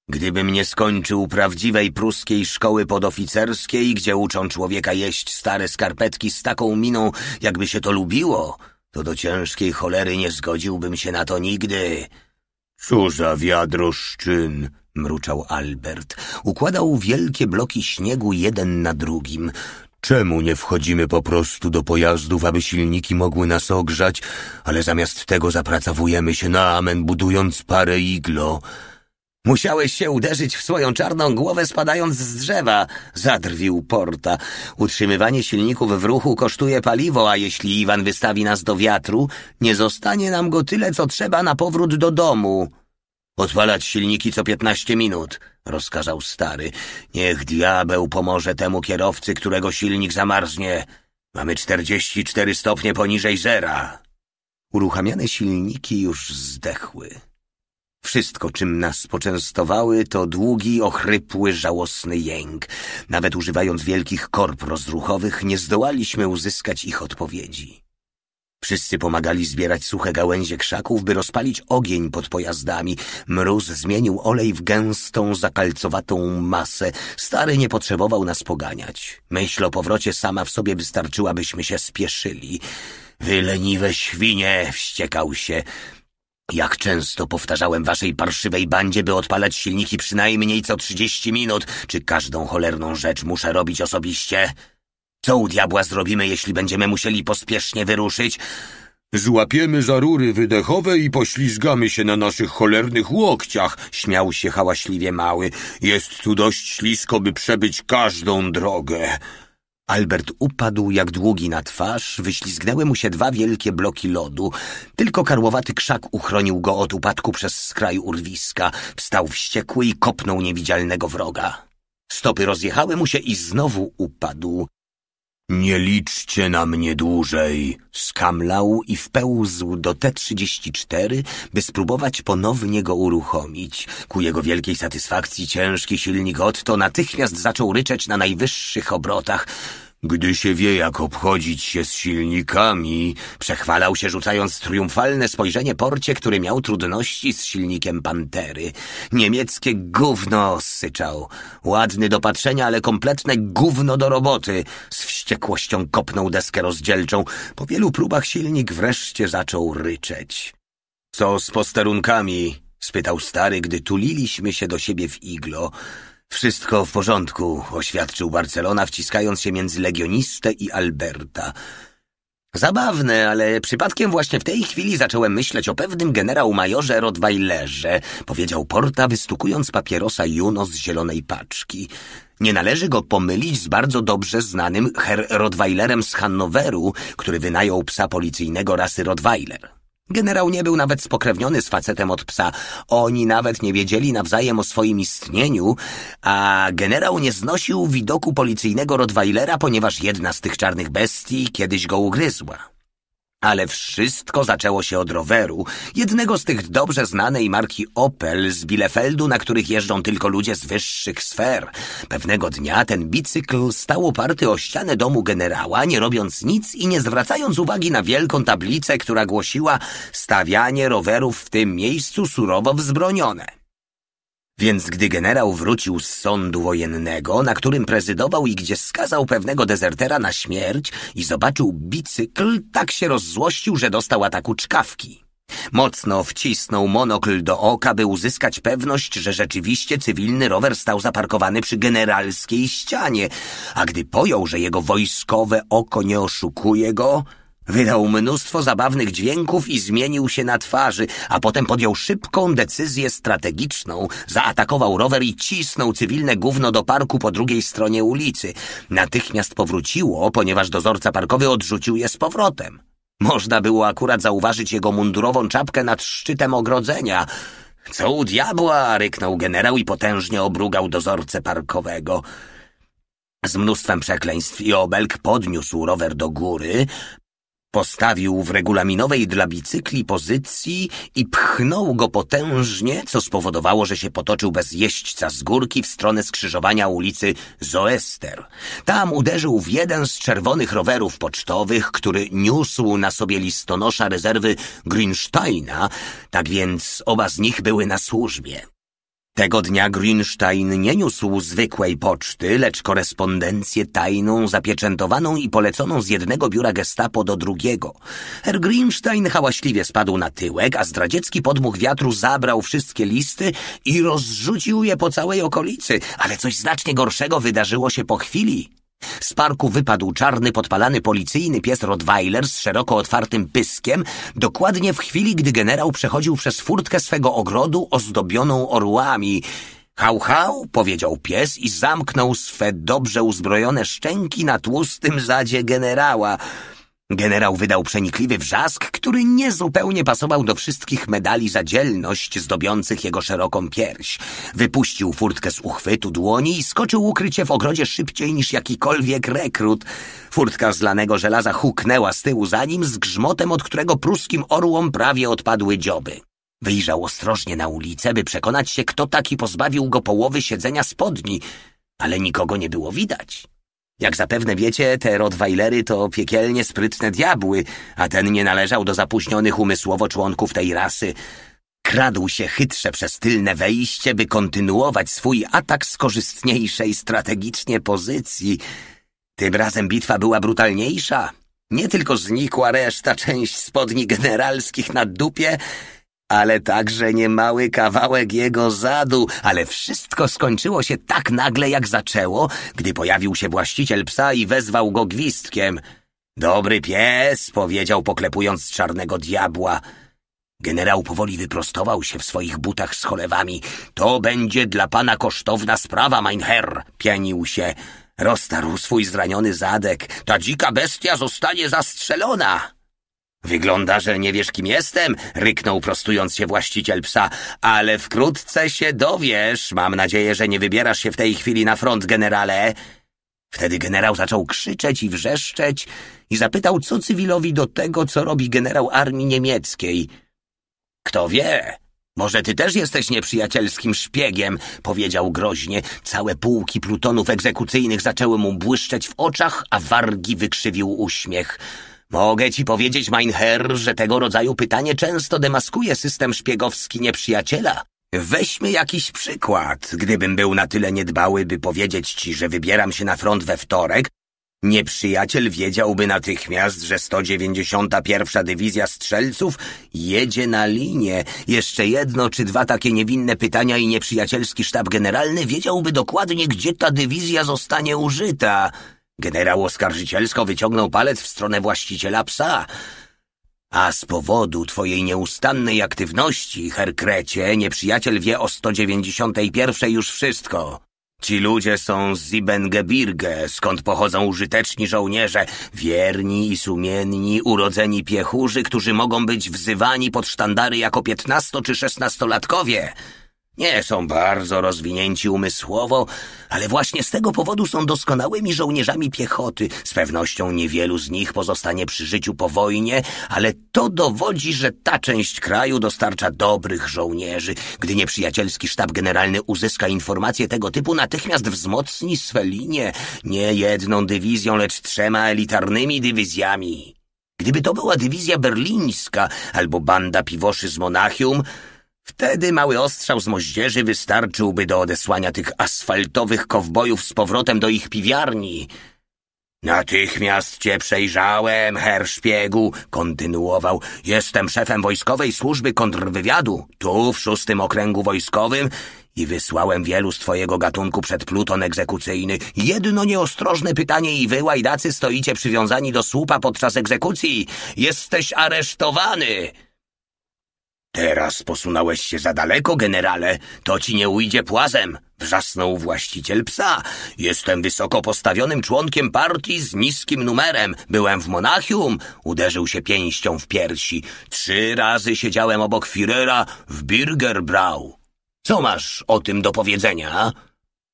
Gdybym nie skończył prawdziwej pruskiej szkoły podoficerskiej, gdzie uczą człowieka jeść stare skarpetki z taką miną, jakby się to lubiło, to do ciężkiej cholery nie zgodziłbym się na to nigdy. Co za wiadroszczyn, mruczał Albert. Układał wielkie bloki śniegu jeden na drugim. Czemu nie wchodzimy po prostu do pojazdów, aby silniki mogły nas ogrzać, ale zamiast tego zapracowujemy się na amen, budując parę iglo? Musiałeś się uderzyć w swoją czarną głowę, spadając z drzewa, zadrwił Porta. Utrzymywanie silników w ruchu kosztuje paliwo, a jeśli Iwan wystawi nas do wiatru, nie zostanie nam go tyle, co trzeba na powrót do domu. Odpalać silniki co piętnaście minut, rozkazał stary. Niech diabeł pomoże temu kierowcy, którego silnik zamarznie. Mamy czterdzieści cztery stopnie poniżej zera. Uruchamiane silniki już zdechły. Wszystko, czym nas poczęstowały, to długi, ochrypły, żałosny jęk. Nawet używając wielkich korp rozruchowych, nie zdołaliśmy uzyskać ich odpowiedzi. Wszyscy pomagali zbierać suche gałęzie krzaków, by rozpalić ogień pod pojazdami. Mróz zmienił olej w gęstą, zakalcowatą masę. Stary nie potrzebował nas poganiać. Myśl o powrocie sama w sobie wystarczyła, byśmy się spieszyli. Wy leniwe świnie, wściekał się. Jak często powtarzałem waszej parszywej bandzie, by odpalać silniki przynajmniej co trzydzieści minut. Czy każdą cholerną rzecz muszę robić osobiście? Co u diabła zrobimy, jeśli będziemy musieli pospiesznie wyruszyć? Złapiemy za rury wydechowe i poślizgamy się na naszych cholernych łokciach, śmiał się hałaśliwie mały. Jest tu dość ślisko, by przebyć każdą drogę. Albert upadł jak długi na twarz, wyślizgnęły mu się dwa wielkie bloki lodu. Tylko karłowaty krzak uchronił go od upadku przez skraj urwiska. Wstał wściekły i kopnął niewidzialnego wroga. Stopy rozjechały mu się i znowu upadł. Nie liczcie na mnie dłużej. Skamlał i wpełzł do T-34, by spróbować ponownie go uruchomić. Ku jego wielkiej satysfakcji ciężki silnik Otto natychmiast zaczął ryczeć na najwyższych obrotach. Gdy się wie, jak obchodzić się z silnikami, przechwalał się rzucając triumfalne spojrzenie porcie, który miał trudności z silnikiem Pantery. Niemieckie gówno syczał. Ładny do patrzenia, ale kompletne gówno do roboty. Z wściekłością kopnął deskę rozdzielczą. Po wielu próbach silnik wreszcie zaczął ryczeć. Co z posterunkami? spytał stary, gdy tuliliśmy się do siebie w iglo. Wszystko w porządku, oświadczył Barcelona, wciskając się między legionistę i Alberta. Zabawne, ale przypadkiem właśnie w tej chwili zacząłem myśleć o pewnym generał-majorze Rottweilerze, powiedział Porta, wystukując papierosa Juno z zielonej paczki. Nie należy go pomylić z bardzo dobrze znanym Herr Rottweilerem z Hannoveru, który wynajął psa policyjnego rasy Rottweiler. Generał nie był nawet spokrewniony z facetem od psa. Oni nawet nie wiedzieli nawzajem o swoim istnieniu, a generał nie znosił widoku policyjnego Rottweilera, ponieważ jedna z tych czarnych bestii kiedyś go ugryzła. Ale wszystko zaczęło się od roweru, jednego z tych dobrze znanej marki Opel z Bielefeldu, na których jeżdżą tylko ludzie z wyższych sfer. Pewnego dnia ten bicykl stał oparty o ścianę domu generała, nie robiąc nic i nie zwracając uwagi na wielką tablicę, która głosiła stawianie rowerów w tym miejscu surowo wzbronione. Więc gdy generał wrócił z sądu wojennego, na którym prezydował i gdzie skazał pewnego dezertera na śmierć i zobaczył bicykl, tak się rozzłościł, że dostał ataku czkawki. Mocno wcisnął monokl do oka, by uzyskać pewność, że rzeczywiście cywilny rower stał zaparkowany przy generalskiej ścianie, a gdy pojął, że jego wojskowe oko nie oszukuje go, Wydał mnóstwo zabawnych dźwięków i zmienił się na twarzy, a potem podjął szybką decyzję strategiczną. Zaatakował rower i cisnął cywilne gówno do parku po drugiej stronie ulicy. Natychmiast powróciło, ponieważ dozorca parkowy odrzucił je z powrotem. Można było akurat zauważyć jego mundurową czapkę nad szczytem ogrodzenia. Co u diabła, ryknął generał i potężnie obrugał dozorcę parkowego. Z mnóstwem przekleństw i obelg podniósł rower do góry, Postawił w regulaminowej dla bicykli pozycji i pchnął go potężnie, co spowodowało, że się potoczył bez jeźdźca z górki w stronę skrzyżowania ulicy Zoester. Tam uderzył w jeden z czerwonych rowerów pocztowych, który niósł na sobie listonosza rezerwy Greensteina, tak więc oba z nich były na służbie. Tego dnia Grünstein nie niósł zwykłej poczty, lecz korespondencję tajną, zapieczętowaną i poleconą z jednego biura gestapo do drugiego. Herr Grünstein hałaśliwie spadł na tyłek, a zdradziecki podmuch wiatru zabrał wszystkie listy i rozrzucił je po całej okolicy, ale coś znacznie gorszego wydarzyło się po chwili. Z parku wypadł czarny, podpalany policyjny pies Rottweiler z szeroko otwartym pyskiem, dokładnie w chwili, gdy generał przechodził przez furtkę swego ogrodu ozdobioną orłami. Hał, hał, powiedział pies i zamknął swe dobrze uzbrojone szczęki na tłustym zadzie generała. Generał wydał przenikliwy wrzask, który niezupełnie pasował do wszystkich medali za dzielność zdobiących jego szeroką pierś. Wypuścił furtkę z uchwytu dłoni i skoczył ukrycie w ogrodzie szybciej niż jakikolwiek rekrut. Furtka zlanego żelaza huknęła z tyłu za nim z grzmotem, od którego pruskim orłom prawie odpadły dzioby. Wyjrzał ostrożnie na ulicę, by przekonać się, kto taki pozbawił go połowy siedzenia spodni, ale nikogo nie było widać. Jak zapewne wiecie, te Rottweilery to piekielnie sprytne diabły, a ten nie należał do zapuśnionych umysłowo członków tej rasy. Kradł się chytrze przez tylne wejście, by kontynuować swój atak z korzystniejszej strategicznie pozycji. Tym razem bitwa była brutalniejsza. Nie tylko znikła reszta część spodni generalskich na dupie, ale także niemały kawałek jego zadu, ale wszystko skończyło się tak nagle, jak zaczęło, gdy pojawił się właściciel psa i wezwał go gwizdkiem. Dobry pies, powiedział poklepując czarnego diabła. Generał powoli wyprostował się w swoich butach z cholewami. To będzie dla pana kosztowna sprawa, mein Herr, pianił się. Roztarł swój zraniony zadek. Ta dzika bestia zostanie zastrzelona. Wygląda, że nie wiesz, kim jestem, ryknął prostując się właściciel psa, ale wkrótce się dowiesz. Mam nadzieję, że nie wybierasz się w tej chwili na front, generale. Wtedy generał zaczął krzyczeć i wrzeszczeć i zapytał, co cywilowi do tego, co robi generał armii niemieckiej. Kto wie, może ty też jesteś nieprzyjacielskim szpiegiem, powiedział groźnie. Całe pułki plutonów egzekucyjnych zaczęły mu błyszczeć w oczach, a wargi wykrzywił uśmiech. Mogę ci powiedzieć, mein Herr, że tego rodzaju pytanie często demaskuje system szpiegowski nieprzyjaciela. Weźmy jakiś przykład. Gdybym był na tyle niedbały, by powiedzieć ci, że wybieram się na front we wtorek, nieprzyjaciel wiedziałby natychmiast, że 191. Dywizja Strzelców jedzie na linię. Jeszcze jedno czy dwa takie niewinne pytania i nieprzyjacielski sztab generalny wiedziałby dokładnie, gdzie ta dywizja zostanie użyta. Generał oskarżycielsko wyciągnął palec w stronę właściciela psa. A z powodu twojej nieustannej aktywności, Herkrecie, nieprzyjaciel wie o 191 już wszystko. Ci ludzie są z Zibengebirge, skąd pochodzą użyteczni żołnierze, wierni i sumienni, urodzeni piechurzy, którzy mogą być wzywani pod sztandary jako piętnasto czy szesnastolatkowie. Nie są bardzo rozwinięci umysłowo, ale właśnie z tego powodu są doskonałymi żołnierzami piechoty. Z pewnością niewielu z nich pozostanie przy życiu po wojnie, ale to dowodzi, że ta część kraju dostarcza dobrych żołnierzy. Gdy nieprzyjacielski sztab generalny uzyska informacje tego typu, natychmiast wzmocni swe linie nie jedną dywizją, lecz trzema elitarnymi dywizjami. Gdyby to była dywizja berlińska albo banda piwoszy z Monachium, Wtedy mały ostrzał z moździerzy wystarczyłby do odesłania tych asfaltowych kowbojów z powrotem do ich piwiarni. Natychmiast cię przejrzałem, herr szpiegu, kontynuował. Jestem szefem wojskowej służby kontrwywiadu, tu w szóstym okręgu wojskowym i wysłałem wielu z twojego gatunku przed pluton egzekucyjny. Jedno nieostrożne pytanie i wy, łajdacy, stoicie przywiązani do słupa podczas egzekucji. Jesteś aresztowany. Teraz posunąłeś się za daleko, generale. To ci nie ujdzie płazem, wrzasnął właściciel psa. Jestem wysoko postawionym członkiem partii z niskim numerem. Byłem w Monachium, uderzył się pięścią w piersi. Trzy razy siedziałem obok Firera w Birgerbrau. Co masz o tym do powiedzenia?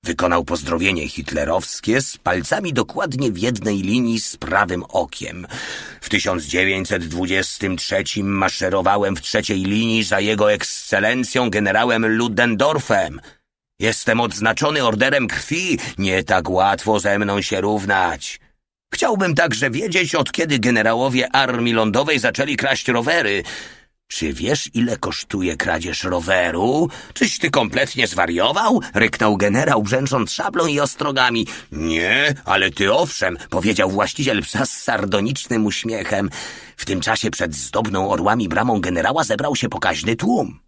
Wykonał pozdrowienie hitlerowskie z palcami dokładnie w jednej linii z prawym okiem. W 1923 maszerowałem w trzeciej linii za jego ekscelencją generałem Ludendorffem. Jestem odznaczony orderem krwi, nie tak łatwo ze mną się równać. Chciałbym także wiedzieć, od kiedy generałowie armii lądowej zaczęli kraść rowery – czy wiesz, ile kosztuje kradzież roweru? Czyś ty kompletnie zwariował? Ryknął generał, brzęcząc szablą i ostrogami. Nie, ale ty owszem, powiedział właściciel psa z sardonicznym uśmiechem. W tym czasie przed zdobną orłami bramą generała zebrał się pokaźny tłum.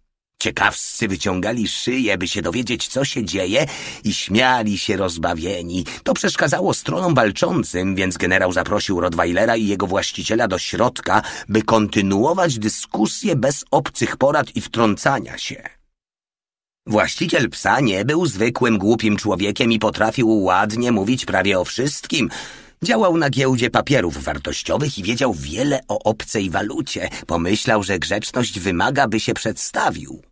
Ciekawscy wyciągali szyję, by się dowiedzieć, co się dzieje i śmiali się rozbawieni. To przeszkadzało stronom walczącym, więc generał zaprosił Rottweilera i jego właściciela do środka, by kontynuować dyskusję bez obcych porad i wtrącania się. Właściciel psa nie był zwykłym głupim człowiekiem i potrafił ładnie mówić prawie o wszystkim – Działał na giełdzie papierów wartościowych i wiedział wiele o obcej walucie. Pomyślał, że grzeczność wymaga, by się przedstawił.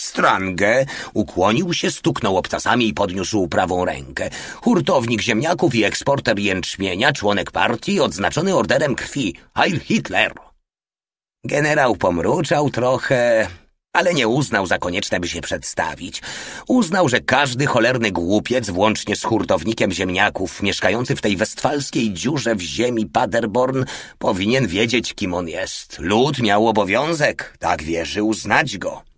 Strange ukłonił się, stuknął obcasami i podniósł prawą rękę. Hurtownik ziemniaków i eksporter jęczmienia, członek partii, odznaczony orderem krwi. Heil Hitler! Generał pomruczał trochę, ale nie uznał za konieczne, by się przedstawić. Uznał, że każdy cholerny głupiec, włącznie z hurtownikiem ziemniaków, mieszkający w tej westfalskiej dziurze w ziemi Paderborn, powinien wiedzieć, kim on jest. Lud miał obowiązek, tak wierzył, znać go.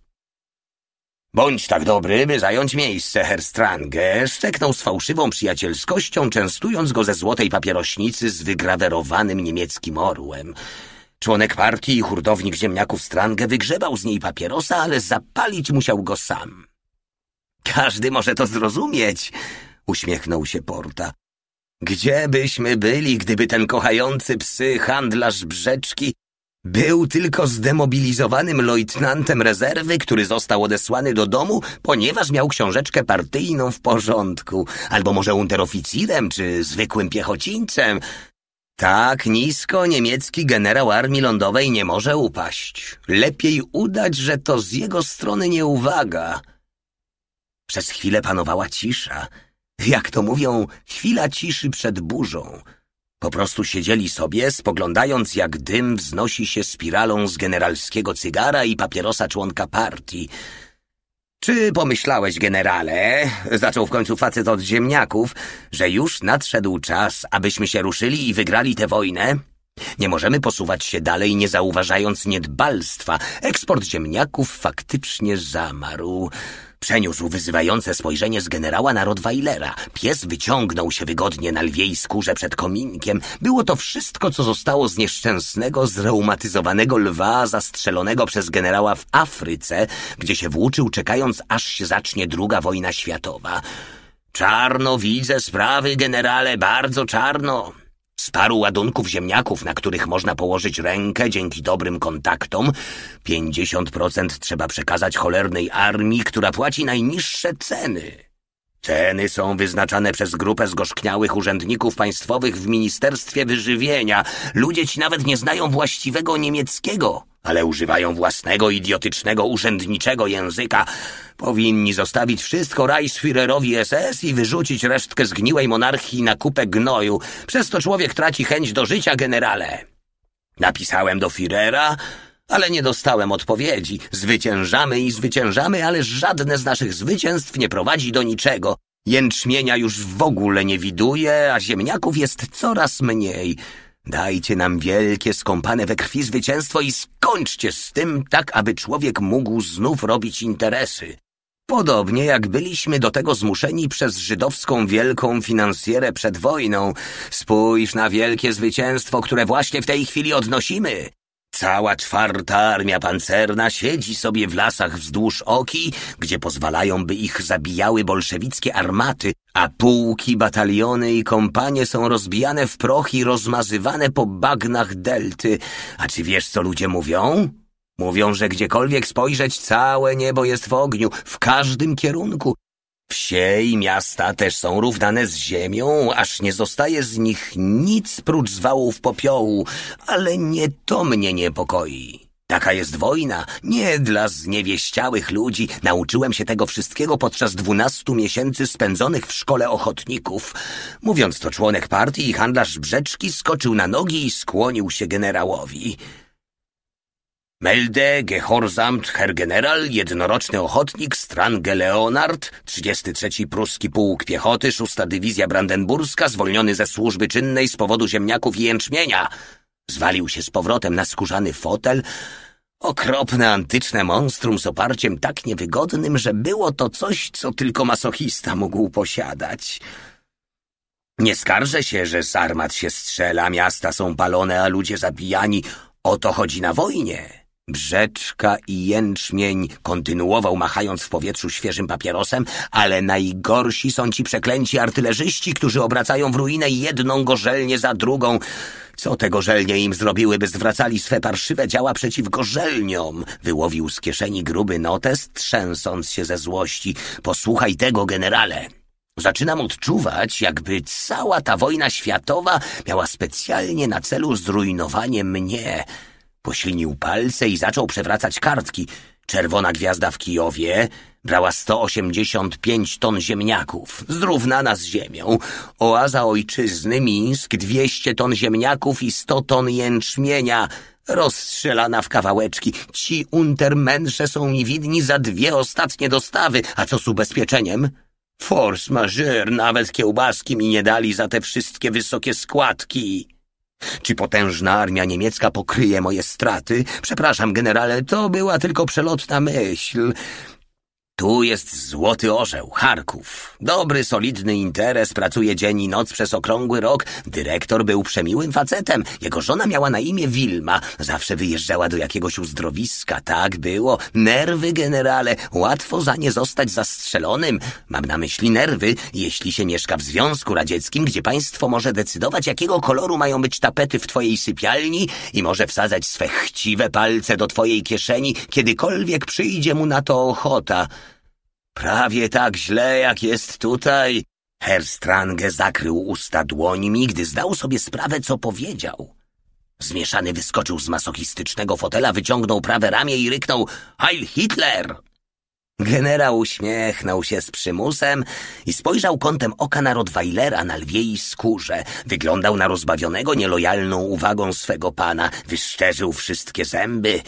Bądź tak dobry, by zająć miejsce, Herstrange, szczeknął z fałszywą przyjacielskością, częstując go ze złotej papierośnicy z wygrawerowanym niemieckim orłem. Członek partii i hurtownik ziemniaków Strange wygrzebał z niej papierosa, ale zapalić musiał go sam. Każdy może to zrozumieć, uśmiechnął się Porta. Gdzie byśmy byli, gdyby ten kochający psy handlarz Brzeczki był tylko zdemobilizowanym lojtnantem rezerwy, który został odesłany do domu, ponieważ miał książeczkę partyjną w porządku, albo może unteroficirem czy zwykłym piechocińcem. Tak nisko niemiecki generał armii lądowej nie może upaść. Lepiej udać, że to z jego strony nieuwaga. Przez chwilę panowała cisza. Jak to mówią, chwila ciszy przed burzą. Po prostu siedzieli sobie, spoglądając jak dym wznosi się spiralą z generalskiego cygara i papierosa członka partii. Czy pomyślałeś, generale, zaczął w końcu facet od ziemniaków, że już nadszedł czas, abyśmy się ruszyli i wygrali tę wojnę? Nie możemy posuwać się dalej, nie zauważając niedbalstwa. Eksport ziemniaków faktycznie zamarł. Przeniósł wyzywające spojrzenie z generała na Rottweilera. Pies wyciągnął się wygodnie na lwiej skórze przed kominkiem. Było to wszystko, co zostało z nieszczęsnego, zreumatyzowanego lwa zastrzelonego przez generała w Afryce, gdzie się włóczył, czekając, aż się zacznie druga wojna światowa. Czarno widzę sprawy, generale, bardzo czarno. Z paru ładunków ziemniaków, na których można położyć rękę dzięki dobrym kontaktom, 50% trzeba przekazać cholernej armii, która płaci najniższe ceny. Ceny są wyznaczane przez grupę zgorzkniałych urzędników państwowych w Ministerstwie Wyżywienia. Ludzie ci nawet nie znają właściwego niemieckiego ale używają własnego idiotycznego urzędniczego języka. Powinni zostawić wszystko Reichsführerowi SS i wyrzucić resztkę zgniłej monarchii na kupę gnoju. Przez to człowiek traci chęć do życia, generale. Napisałem do Firera, ale nie dostałem odpowiedzi. Zwyciężamy i zwyciężamy, ale żadne z naszych zwycięstw nie prowadzi do niczego. Jęczmienia już w ogóle nie widuje, a ziemniaków jest coraz mniej. Dajcie nam wielkie, skąpane we krwi zwycięstwo i skończcie z tym tak, aby człowiek mógł znów robić interesy. Podobnie jak byliśmy do tego zmuszeni przez żydowską wielką finansjerę przed wojną. Spójrz na wielkie zwycięstwo, które właśnie w tej chwili odnosimy. Cała czwarta armia pancerna siedzi sobie w lasach wzdłuż Oki, gdzie pozwalają, by ich zabijały bolszewickie armaty, a pułki, bataliony i kompanie są rozbijane w proch i rozmazywane po bagnach delty. A czy wiesz, co ludzie mówią? Mówią, że gdziekolwiek spojrzeć, całe niebo jest w ogniu, w każdym kierunku. Wsie i miasta też są równane z ziemią, aż nie zostaje z nich nic prócz zwałów popiołu, ale nie to mnie niepokoi. Taka jest wojna, nie dla zniewieściałych ludzi. Nauczyłem się tego wszystkiego podczas dwunastu miesięcy spędzonych w szkole ochotników. Mówiąc to, członek partii i handlarz Brzeczki skoczył na nogi i skłonił się generałowi. Melde Gehorsamt Herr General, jednoroczny ochotnik, Strange Leonard, 33. Pruski Pułk Piechoty, 6. Dywizja Brandenburska, zwolniony ze służby czynnej z powodu ziemniaków i jęczmienia. Zwalił się z powrotem na skórzany fotel. Okropne antyczne monstrum z oparciem tak niewygodnym, że było to coś, co tylko masochista mógł posiadać. Nie skarżę się, że z armat się strzela, miasta są palone, a ludzie zabijani. O to chodzi na wojnie. Brzeczka i jęczmień kontynuował machając w powietrzu świeżym papierosem, ale najgorsi są ci przeklęci artylerzyści, którzy obracają w ruinę jedną gorzelnię za drugą. Co te gorzelnie im zrobiły, by zwracali swe parszywe działa przeciw gorzelniom? Wyłowił z kieszeni gruby notes, trzęsąc się ze złości. Posłuchaj tego, generale. Zaczynam odczuwać, jakby cała ta wojna światowa miała specjalnie na celu zrujnowanie mnie. Posilnił palce i zaczął przewracać kartki. Czerwona gwiazda w Kijowie brała 185 ton ziemniaków, zrównana z ziemią. Oaza ojczyzny Mińsk 200 ton ziemniaków i 100 ton jęczmienia, rozstrzelana w kawałeczki. Ci untermensze są mi widni za dwie ostatnie dostawy, a co z ubezpieczeniem? Force majeure, nawet kiełbaski mi nie dali za te wszystkie wysokie składki. Czy potężna armia niemiecka pokryje moje straty? Przepraszam, generale, to była tylko przelotna myśl. Tu jest Złoty Orzeł, Charków. Dobry, solidny interes, pracuje dzień i noc przez okrągły rok. Dyrektor był przemiłym facetem. Jego żona miała na imię Wilma. Zawsze wyjeżdżała do jakiegoś uzdrowiska. Tak było. Nerwy, generale. Łatwo za nie zostać zastrzelonym. Mam na myśli nerwy, jeśli się mieszka w Związku Radzieckim, gdzie państwo może decydować, jakiego koloru mają być tapety w twojej sypialni i może wsadzać swe chciwe palce do twojej kieszeni, kiedykolwiek przyjdzie mu na to ochota. Prawie tak źle, jak jest tutaj. Herr Strange zakrył usta dłońmi, gdy zdał sobie sprawę, co powiedział. Zmieszany wyskoczył z masochistycznego fotela, wyciągnął prawe ramię i ryknął Heil Hitler! Generał uśmiechnął się z przymusem i spojrzał kątem oka na Rottweilera na lwiej skórze. Wyglądał na rozbawionego nielojalną uwagą swego pana. Wyszczerzył wszystkie zęby.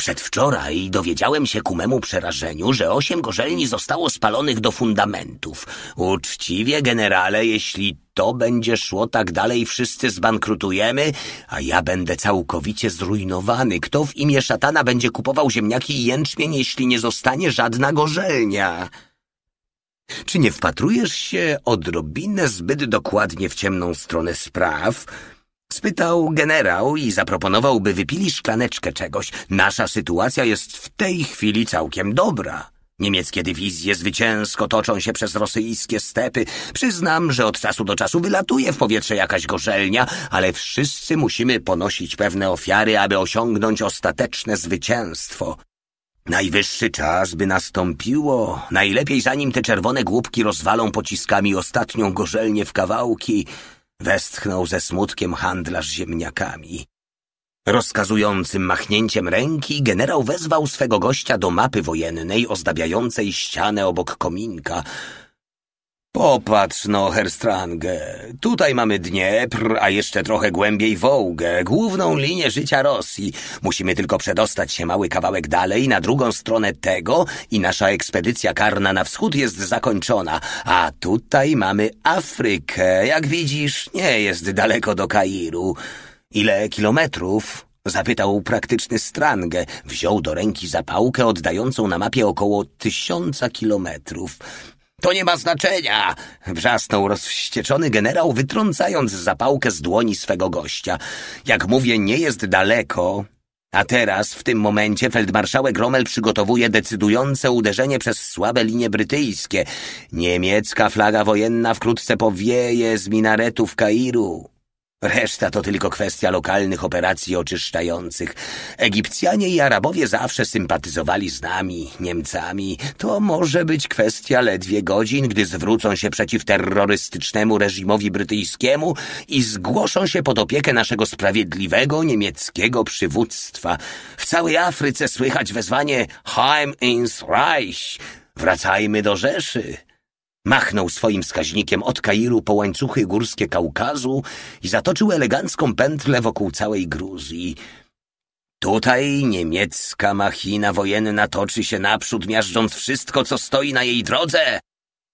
Przedwczoraj dowiedziałem się ku memu przerażeniu, że osiem gorzelni zostało spalonych do fundamentów. Uczciwie, generale, jeśli to będzie szło tak dalej, wszyscy zbankrutujemy, a ja będę całkowicie zrujnowany. Kto w imię szatana będzie kupował ziemniaki i jęczmień, jeśli nie zostanie żadna gorzelnia? Czy nie wpatrujesz się odrobinę zbyt dokładnie w ciemną stronę spraw – Spytał generał i zaproponował, by wypili szklaneczkę czegoś. Nasza sytuacja jest w tej chwili całkiem dobra. Niemieckie dywizje zwycięsko toczą się przez rosyjskie stepy. Przyznam, że od czasu do czasu wylatuje w powietrze jakaś gorzelnia, ale wszyscy musimy ponosić pewne ofiary, aby osiągnąć ostateczne zwycięstwo. Najwyższy czas by nastąpiło, najlepiej zanim te czerwone głupki rozwalą pociskami ostatnią gorzelnię w kawałki – westchnął ze smutkiem handlarz ziemniakami. Rozkazującym machnięciem ręki generał wezwał swego gościa do mapy wojennej ozdabiającej ścianę obok kominka, Popatrz no, Herstrange. Tutaj mamy Dniepr, a jeszcze trochę głębiej Wołgę, główną linię życia Rosji. Musimy tylko przedostać się mały kawałek dalej, na drugą stronę tego i nasza ekspedycja karna na wschód jest zakończona. A tutaj mamy Afrykę. Jak widzisz, nie jest daleko do Kairu. Ile kilometrów? Zapytał praktyczny Strange. Wziął do ręki zapałkę oddającą na mapie około tysiąca kilometrów. To nie ma znaczenia! Wrzasnął rozwścieczony generał, wytrącając zapałkę z dłoni swego gościa. Jak mówię, nie jest daleko. A teraz, w tym momencie, feldmarszałek Rommel przygotowuje decydujące uderzenie przez słabe linie brytyjskie. Niemiecka flaga wojenna wkrótce powieje z minaretów Kairu. Reszta to tylko kwestia lokalnych operacji oczyszczających. Egipcjanie i Arabowie zawsze sympatyzowali z nami, Niemcami. To może być kwestia ledwie godzin, gdy zwrócą się przeciw terrorystycznemu reżimowi brytyjskiemu i zgłoszą się pod opiekę naszego sprawiedliwego niemieckiego przywództwa. W całej Afryce słychać wezwanie Heim ins Reich. Wracajmy do Rzeszy. Machnął swoim wskaźnikiem od Kairu po łańcuchy górskie Kaukazu i zatoczył elegancką pętlę wokół całej Gruzji. Tutaj niemiecka machina wojenna toczy się naprzód, miażdżąc wszystko, co stoi na jej drodze.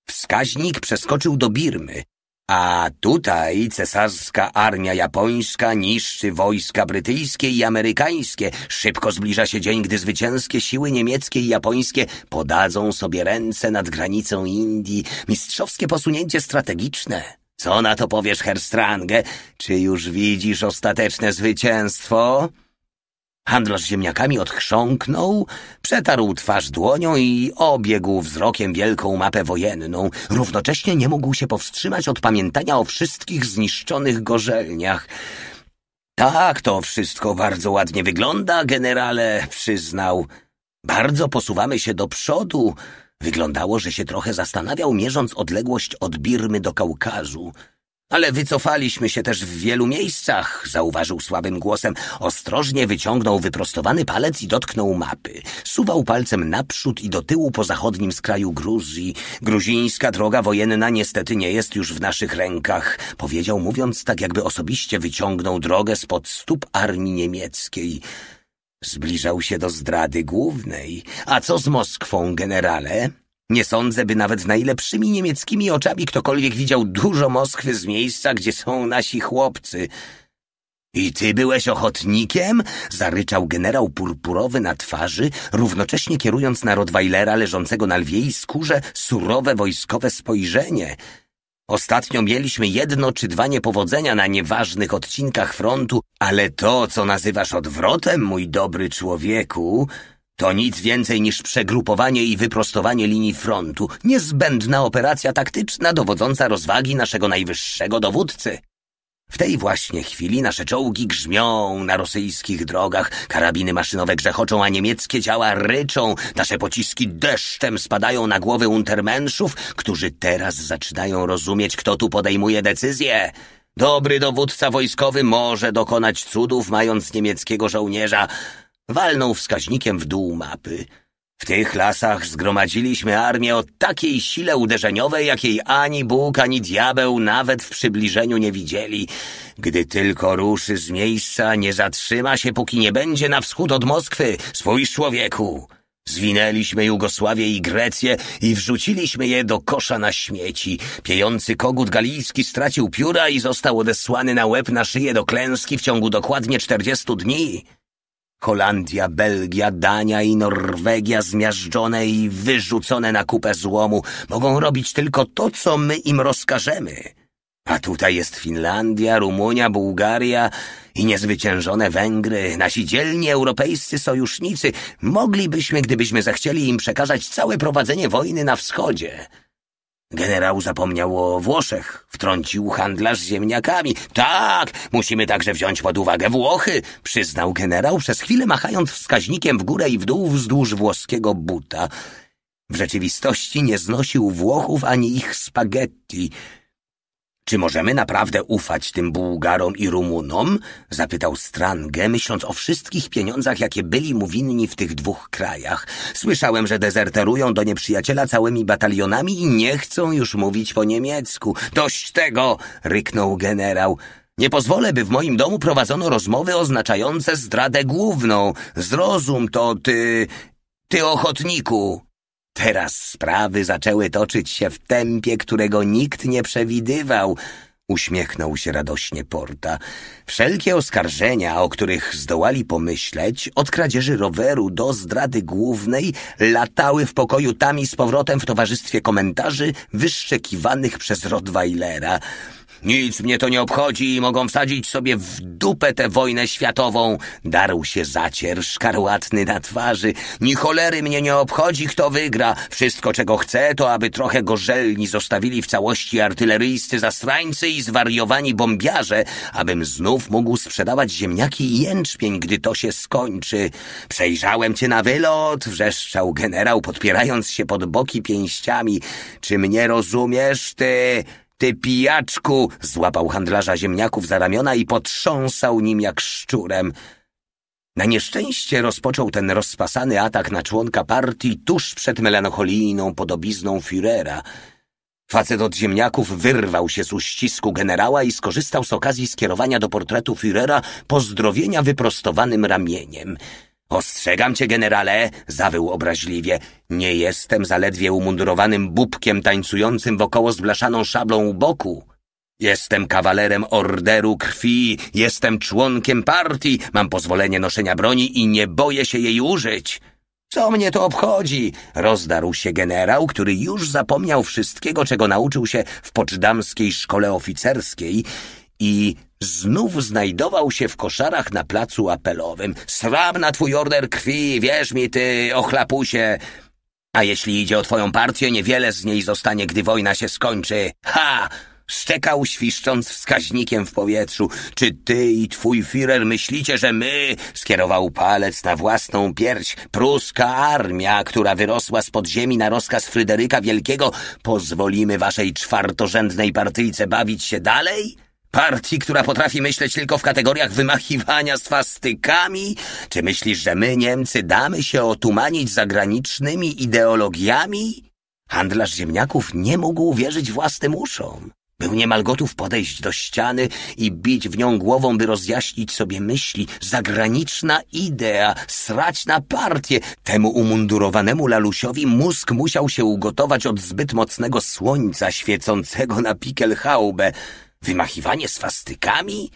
Wskaźnik przeskoczył do Birmy, a tutaj cesarska armia japońska niszczy wojska brytyjskie i amerykańskie. Szybko zbliża się dzień, gdy zwycięskie siły niemieckie i japońskie podadzą sobie ręce nad granicą Indii. Mistrzowskie posunięcie strategiczne. Co na to powiesz, Herstrange? Czy już widzisz ostateczne zwycięstwo? Handlarz ziemniakami odchrząknął, przetarł twarz dłonią i obiegł wzrokiem wielką mapę wojenną. Równocześnie nie mógł się powstrzymać od pamiętania o wszystkich zniszczonych gorzelniach. Tak, to wszystko bardzo ładnie wygląda, generale, przyznał. Bardzo posuwamy się do przodu. Wyglądało, że się trochę zastanawiał, mierząc odległość od Birmy do Kaukazu. Ale wycofaliśmy się też w wielu miejscach, zauważył słabym głosem. Ostrożnie wyciągnął wyprostowany palec i dotknął mapy. Suwał palcem naprzód i do tyłu po zachodnim skraju Gruzji. Gruzińska droga wojenna niestety nie jest już w naszych rękach, powiedział mówiąc tak, jakby osobiście wyciągnął drogę spod stóp armii niemieckiej. Zbliżał się do zdrady głównej. A co z Moskwą, generale? Nie sądzę, by nawet najlepszymi niemieckimi oczami ktokolwiek widział dużo Moskwy z miejsca, gdzie są nasi chłopcy. I ty byłeś ochotnikiem? Zaryczał generał purpurowy na twarzy, równocześnie kierując na Rottweilera leżącego na lwiej skórze surowe wojskowe spojrzenie. Ostatnio mieliśmy jedno czy dwa niepowodzenia na nieważnych odcinkach frontu, ale to, co nazywasz odwrotem, mój dobry człowieku, to nic więcej niż przegrupowanie i wyprostowanie linii frontu, niezbędna operacja taktyczna dowodząca rozwagi naszego najwyższego dowódcy. W tej właśnie chwili nasze czołgi grzmią na rosyjskich drogach, karabiny maszynowe grzechoczą, a niemieckie ciała ryczą, nasze pociski deszczem spadają na głowy untermenszów, którzy teraz zaczynają rozumieć, kto tu podejmuje decyzje. Dobry dowódca wojskowy może dokonać cudów, mając niemieckiego żołnierza, Walnął wskaźnikiem w dół mapy. W tych lasach zgromadziliśmy armię o takiej sile uderzeniowej, jakiej ani Bóg, ani diabeł nawet w przybliżeniu nie widzieli. Gdy tylko ruszy z miejsca, nie zatrzyma się, póki nie będzie na wschód od Moskwy. swój człowieku! Zwinęliśmy Jugosławię i Grecję i wrzuciliśmy je do kosza na śmieci. Piejący kogut galijski stracił pióra i został odesłany na łeb na szyję do klęski w ciągu dokładnie czterdziestu dni. Holandia, Belgia, Dania i Norwegia zmiażdżone i wyrzucone na kupę złomu mogą robić tylko to, co my im rozkażemy. A tutaj jest Finlandia, Rumunia, Bułgaria i niezwyciężone Węgry, nasi dzielni europejscy sojusznicy. Moglibyśmy, gdybyśmy zechcieli im przekazać całe prowadzenie wojny na wschodzie. Generał zapomniał o Włoszech. Wtrącił handlarz ziemniakami. Tak, musimy także wziąć pod uwagę Włochy, przyznał generał, przez chwilę machając wskaźnikiem w górę i w dół wzdłuż włoskiego buta. W rzeczywistości nie znosił Włochów ani ich spaghetti. Czy możemy naprawdę ufać tym Bułgarom i Rumunom? zapytał Strange, myśląc o wszystkich pieniądzach, jakie byli mu winni w tych dwóch krajach. Słyszałem, że dezerterują do nieprzyjaciela całymi batalionami i nie chcą już mówić po niemiecku. Dość tego! ryknął generał. Nie pozwolę, by w moim domu prowadzono rozmowy oznaczające zdradę główną. Zrozum to, ty... ty ochotniku! Teraz sprawy zaczęły toczyć się w tempie, którego nikt nie przewidywał. Uśmiechnął się radośnie Porta. Wszelkie oskarżenia, o których zdołali pomyśleć, od kradzieży roweru do zdrady głównej, latały w pokoju tam i z powrotem w towarzystwie komentarzy wyszczekiwanych przez Rottweilera. Nic mnie to nie obchodzi i mogą wsadzić sobie w dupę tę wojnę światową. Darł się zacier szkarłatny na twarzy. Ni cholery mnie nie obchodzi, kto wygra. Wszystko, czego chcę, to aby trochę gorzelni zostawili w całości artyleryjscy zastrańcy i zwariowani bombiarze, abym znów mógł sprzedawać ziemniaki i jęczmień, gdy to się skończy. Przejrzałem cię na wylot, wrzeszczał generał, podpierając się pod boki pięściami. Czy mnie rozumiesz, ty ty pijaczku! Złapał handlarza ziemniaków za ramiona i potrząsał nim jak szczurem. Na nieszczęście rozpoczął ten rozpasany atak na członka partii tuż przed melancholijną podobizną Führera. Facet od ziemniaków wyrwał się z uścisku generała i skorzystał z okazji skierowania do portretu Führera pozdrowienia wyprostowanym ramieniem – Ostrzegam cię, generale, zawył obraźliwie. Nie jestem zaledwie umundurowanym bubkiem tańcującym wokoło z blaszaną szablą u boku. Jestem kawalerem orderu krwi, jestem członkiem partii, mam pozwolenie noszenia broni i nie boję się jej użyć. Co mnie to obchodzi? Rozdarł się generał, który już zapomniał wszystkiego, czego nauczył się w poczdamskiej szkole oficerskiej i znów znajdował się w koszarach na placu apelowym. Sram na twój order krwi, wierz mi ty, ochlapusie! A jeśli idzie o twoją partię, niewiele z niej zostanie, gdy wojna się skończy. Ha! Szczekał świszcząc wskaźnikiem w powietrzu. Czy ty i twój firer myślicie, że my... Skierował palec na własną pierś. Pruska armia, która wyrosła z podziemi na rozkaz Fryderyka Wielkiego. Pozwolimy waszej czwartorzędnej partyjce bawić się dalej? Partii, która potrafi myśleć tylko w kategoriach wymachiwania swastykami? Czy myślisz, że my, Niemcy, damy się otumanić zagranicznymi ideologiami? Handlarz ziemniaków nie mógł wierzyć własnym uszom. Był niemal gotów podejść do ściany i bić w nią głową, by rozjaśnić sobie myśli. Zagraniczna idea, srać na partię. Temu umundurowanemu lalusiowi mózg musiał się ugotować od zbyt mocnego słońca świecącego na pikel chałbę. Wymachiwanie swastykami?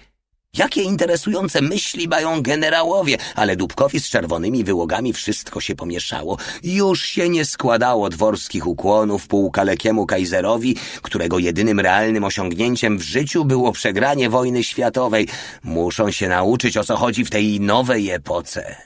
Jakie interesujące myśli mają generałowie, ale Dubkowi z czerwonymi wyłogami wszystko się pomieszało. Już się nie składało dworskich ukłonów półkalekiemu kajzerowi, którego jedynym realnym osiągnięciem w życiu było przegranie wojny światowej. Muszą się nauczyć, o co chodzi w tej nowej epoce.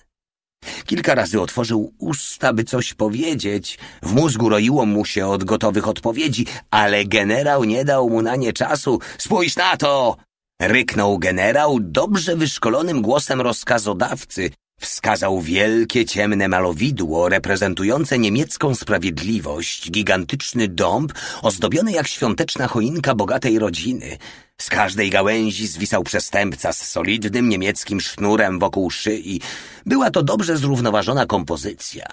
Kilka razy otworzył usta, by coś powiedzieć. W mózgu roiło mu się od gotowych odpowiedzi, ale generał nie dał mu na nie czasu. Spójrz na to! Ryknął generał dobrze wyszkolonym głosem rozkazodawcy, Wskazał wielkie ciemne malowidło reprezentujące niemiecką sprawiedliwość, gigantyczny dąb ozdobiony jak świąteczna choinka bogatej rodziny. Z każdej gałęzi zwisał przestępca z solidnym niemieckim sznurem wokół szyi. Była to dobrze zrównoważona kompozycja.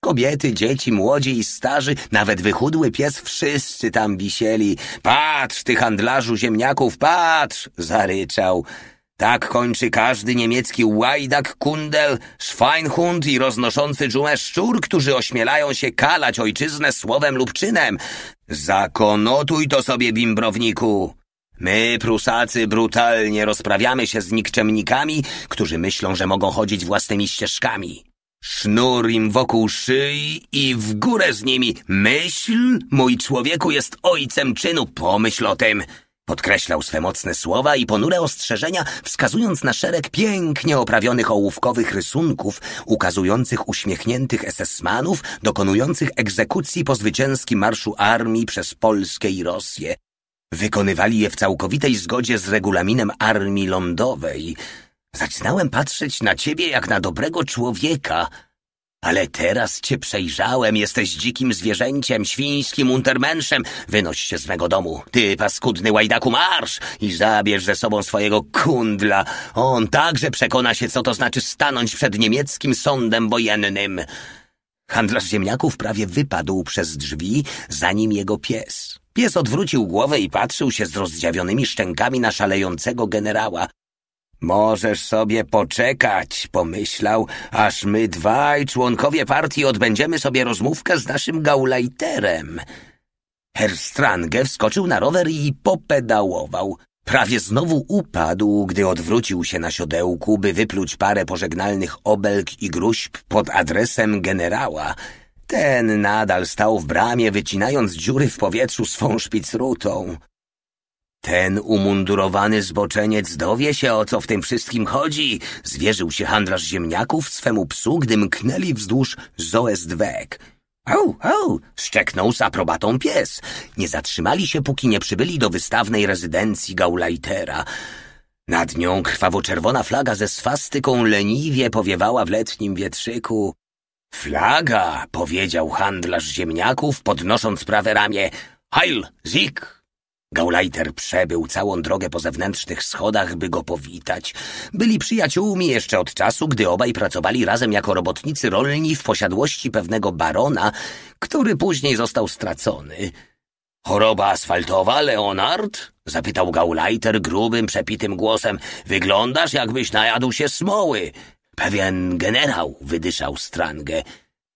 Kobiety, dzieci, młodzi i starzy, nawet wychudły pies, wszyscy tam wisieli. Patrz, ty handlarzu ziemniaków, patrz! zaryczał. Tak kończy każdy niemiecki łajdak, kundel, szweinhund i roznoszący dżumę szczur, którzy ośmielają się kalać ojczyznę słowem lub czynem. Zakonotuj to sobie, bimbrowniku. My, Prusacy, brutalnie rozprawiamy się z nikczemnikami, którzy myślą, że mogą chodzić własnymi ścieżkami. Sznur im wokół szyi i w górę z nimi. Myśl, mój człowieku, jest ojcem czynu, pomyśl o tym. Podkreślał swe mocne słowa i ponure ostrzeżenia, wskazując na szereg pięknie oprawionych ołówkowych rysunków, ukazujących uśmiechniętych esesmanów, dokonujących egzekucji po zwycięskim marszu armii przez Polskę i Rosję. Wykonywali je w całkowitej zgodzie z regulaminem armii lądowej. Zaczynałem patrzeć na ciebie jak na dobrego człowieka – ale teraz cię przejrzałem, jesteś dzikim zwierzęciem, świńskim untermenszem. Wynoś się z mego domu, ty paskudny łajdaku, marsz i zabierz ze sobą swojego kundla. On także przekona się, co to znaczy stanąć przed niemieckim sądem wojennym. Handlarz ziemniaków prawie wypadł przez drzwi, zanim jego pies. Pies odwrócił głowę i patrzył się z rozdziawionymi szczękami na szalejącego generała. Możesz sobie poczekać, pomyślał, aż my dwaj, członkowie partii, odbędziemy sobie rozmówkę z naszym gaulajterem. Herr Strange wskoczył na rower i popedałował. Prawie znowu upadł, gdy odwrócił się na siodełku, by wypluć parę pożegnalnych obelg i gruźb pod adresem generała. Ten nadal stał w bramie, wycinając dziury w powietrzu swą szpicrutą. Ten umundurowany zboczeniec dowie się, o co w tym wszystkim chodzi, zwierzył się handlarz ziemniaków swemu psu, gdy mknęli wzdłuż Zoestweg. Au, au, szczeknął z aprobatą pies. Nie zatrzymali się, póki nie przybyli do wystawnej rezydencji Gauleitera. Nad nią krwawo-czerwona flaga ze swastyką leniwie powiewała w letnim wietrzyku. Flaga, powiedział handlarz ziemniaków, podnosząc prawe ramię. Heil, Zik. Gaulajter przebył całą drogę po zewnętrznych schodach, by go powitać. Byli przyjaciółmi jeszcze od czasu, gdy obaj pracowali razem jako robotnicy rolni w posiadłości pewnego barona, który później został stracony. Choroba asfaltowa, Leonard? zapytał Gaulajter grubym, przepitym głosem. Wyglądasz, jakbyś najadł się smoły. Pewien generał wydyszał strangę.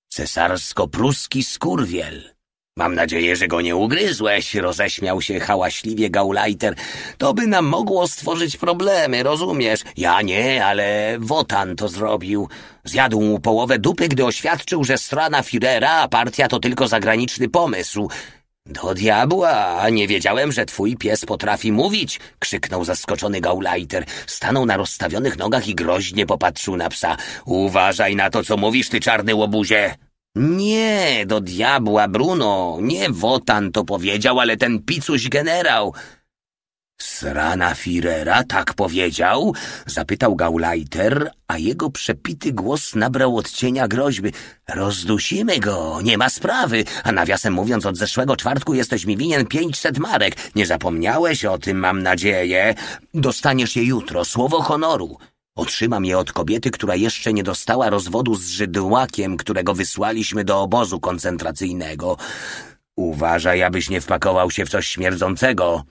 Cesarsko-pruski skurwiel. Mam nadzieję, że go nie ugryzłeś, roześmiał się hałaśliwie Gaulajter. To by nam mogło stworzyć problemy, rozumiesz? Ja nie, ale Wotan to zrobił. Zjadł mu połowę dupy, gdy oświadczył, że strana Führera, a partia to tylko zagraniczny pomysł. Do diabła, nie wiedziałem, że twój pies potrafi mówić, krzyknął zaskoczony Gaulajter. Stanął na rozstawionych nogach i groźnie popatrzył na psa. Uważaj na to, co mówisz, ty czarny łobuzie. Nie, do diabła, Bruno, nie Wotan to powiedział, ale ten picuś generał. Srana Firera tak powiedział? Zapytał Gauleiter, a jego przepity głos nabrał odcienia groźby. Rozdusimy go, nie ma sprawy, a nawiasem mówiąc od zeszłego czwartku jesteś mi winien pięćset marek. Nie zapomniałeś o tym, mam nadzieję. Dostaniesz je jutro, słowo honoru. Otrzymam je od kobiety, która jeszcze nie dostała rozwodu z Żydłakiem, którego wysłaliśmy do obozu koncentracyjnego. Uważaj, abyś nie wpakował się w coś śmierdzącego,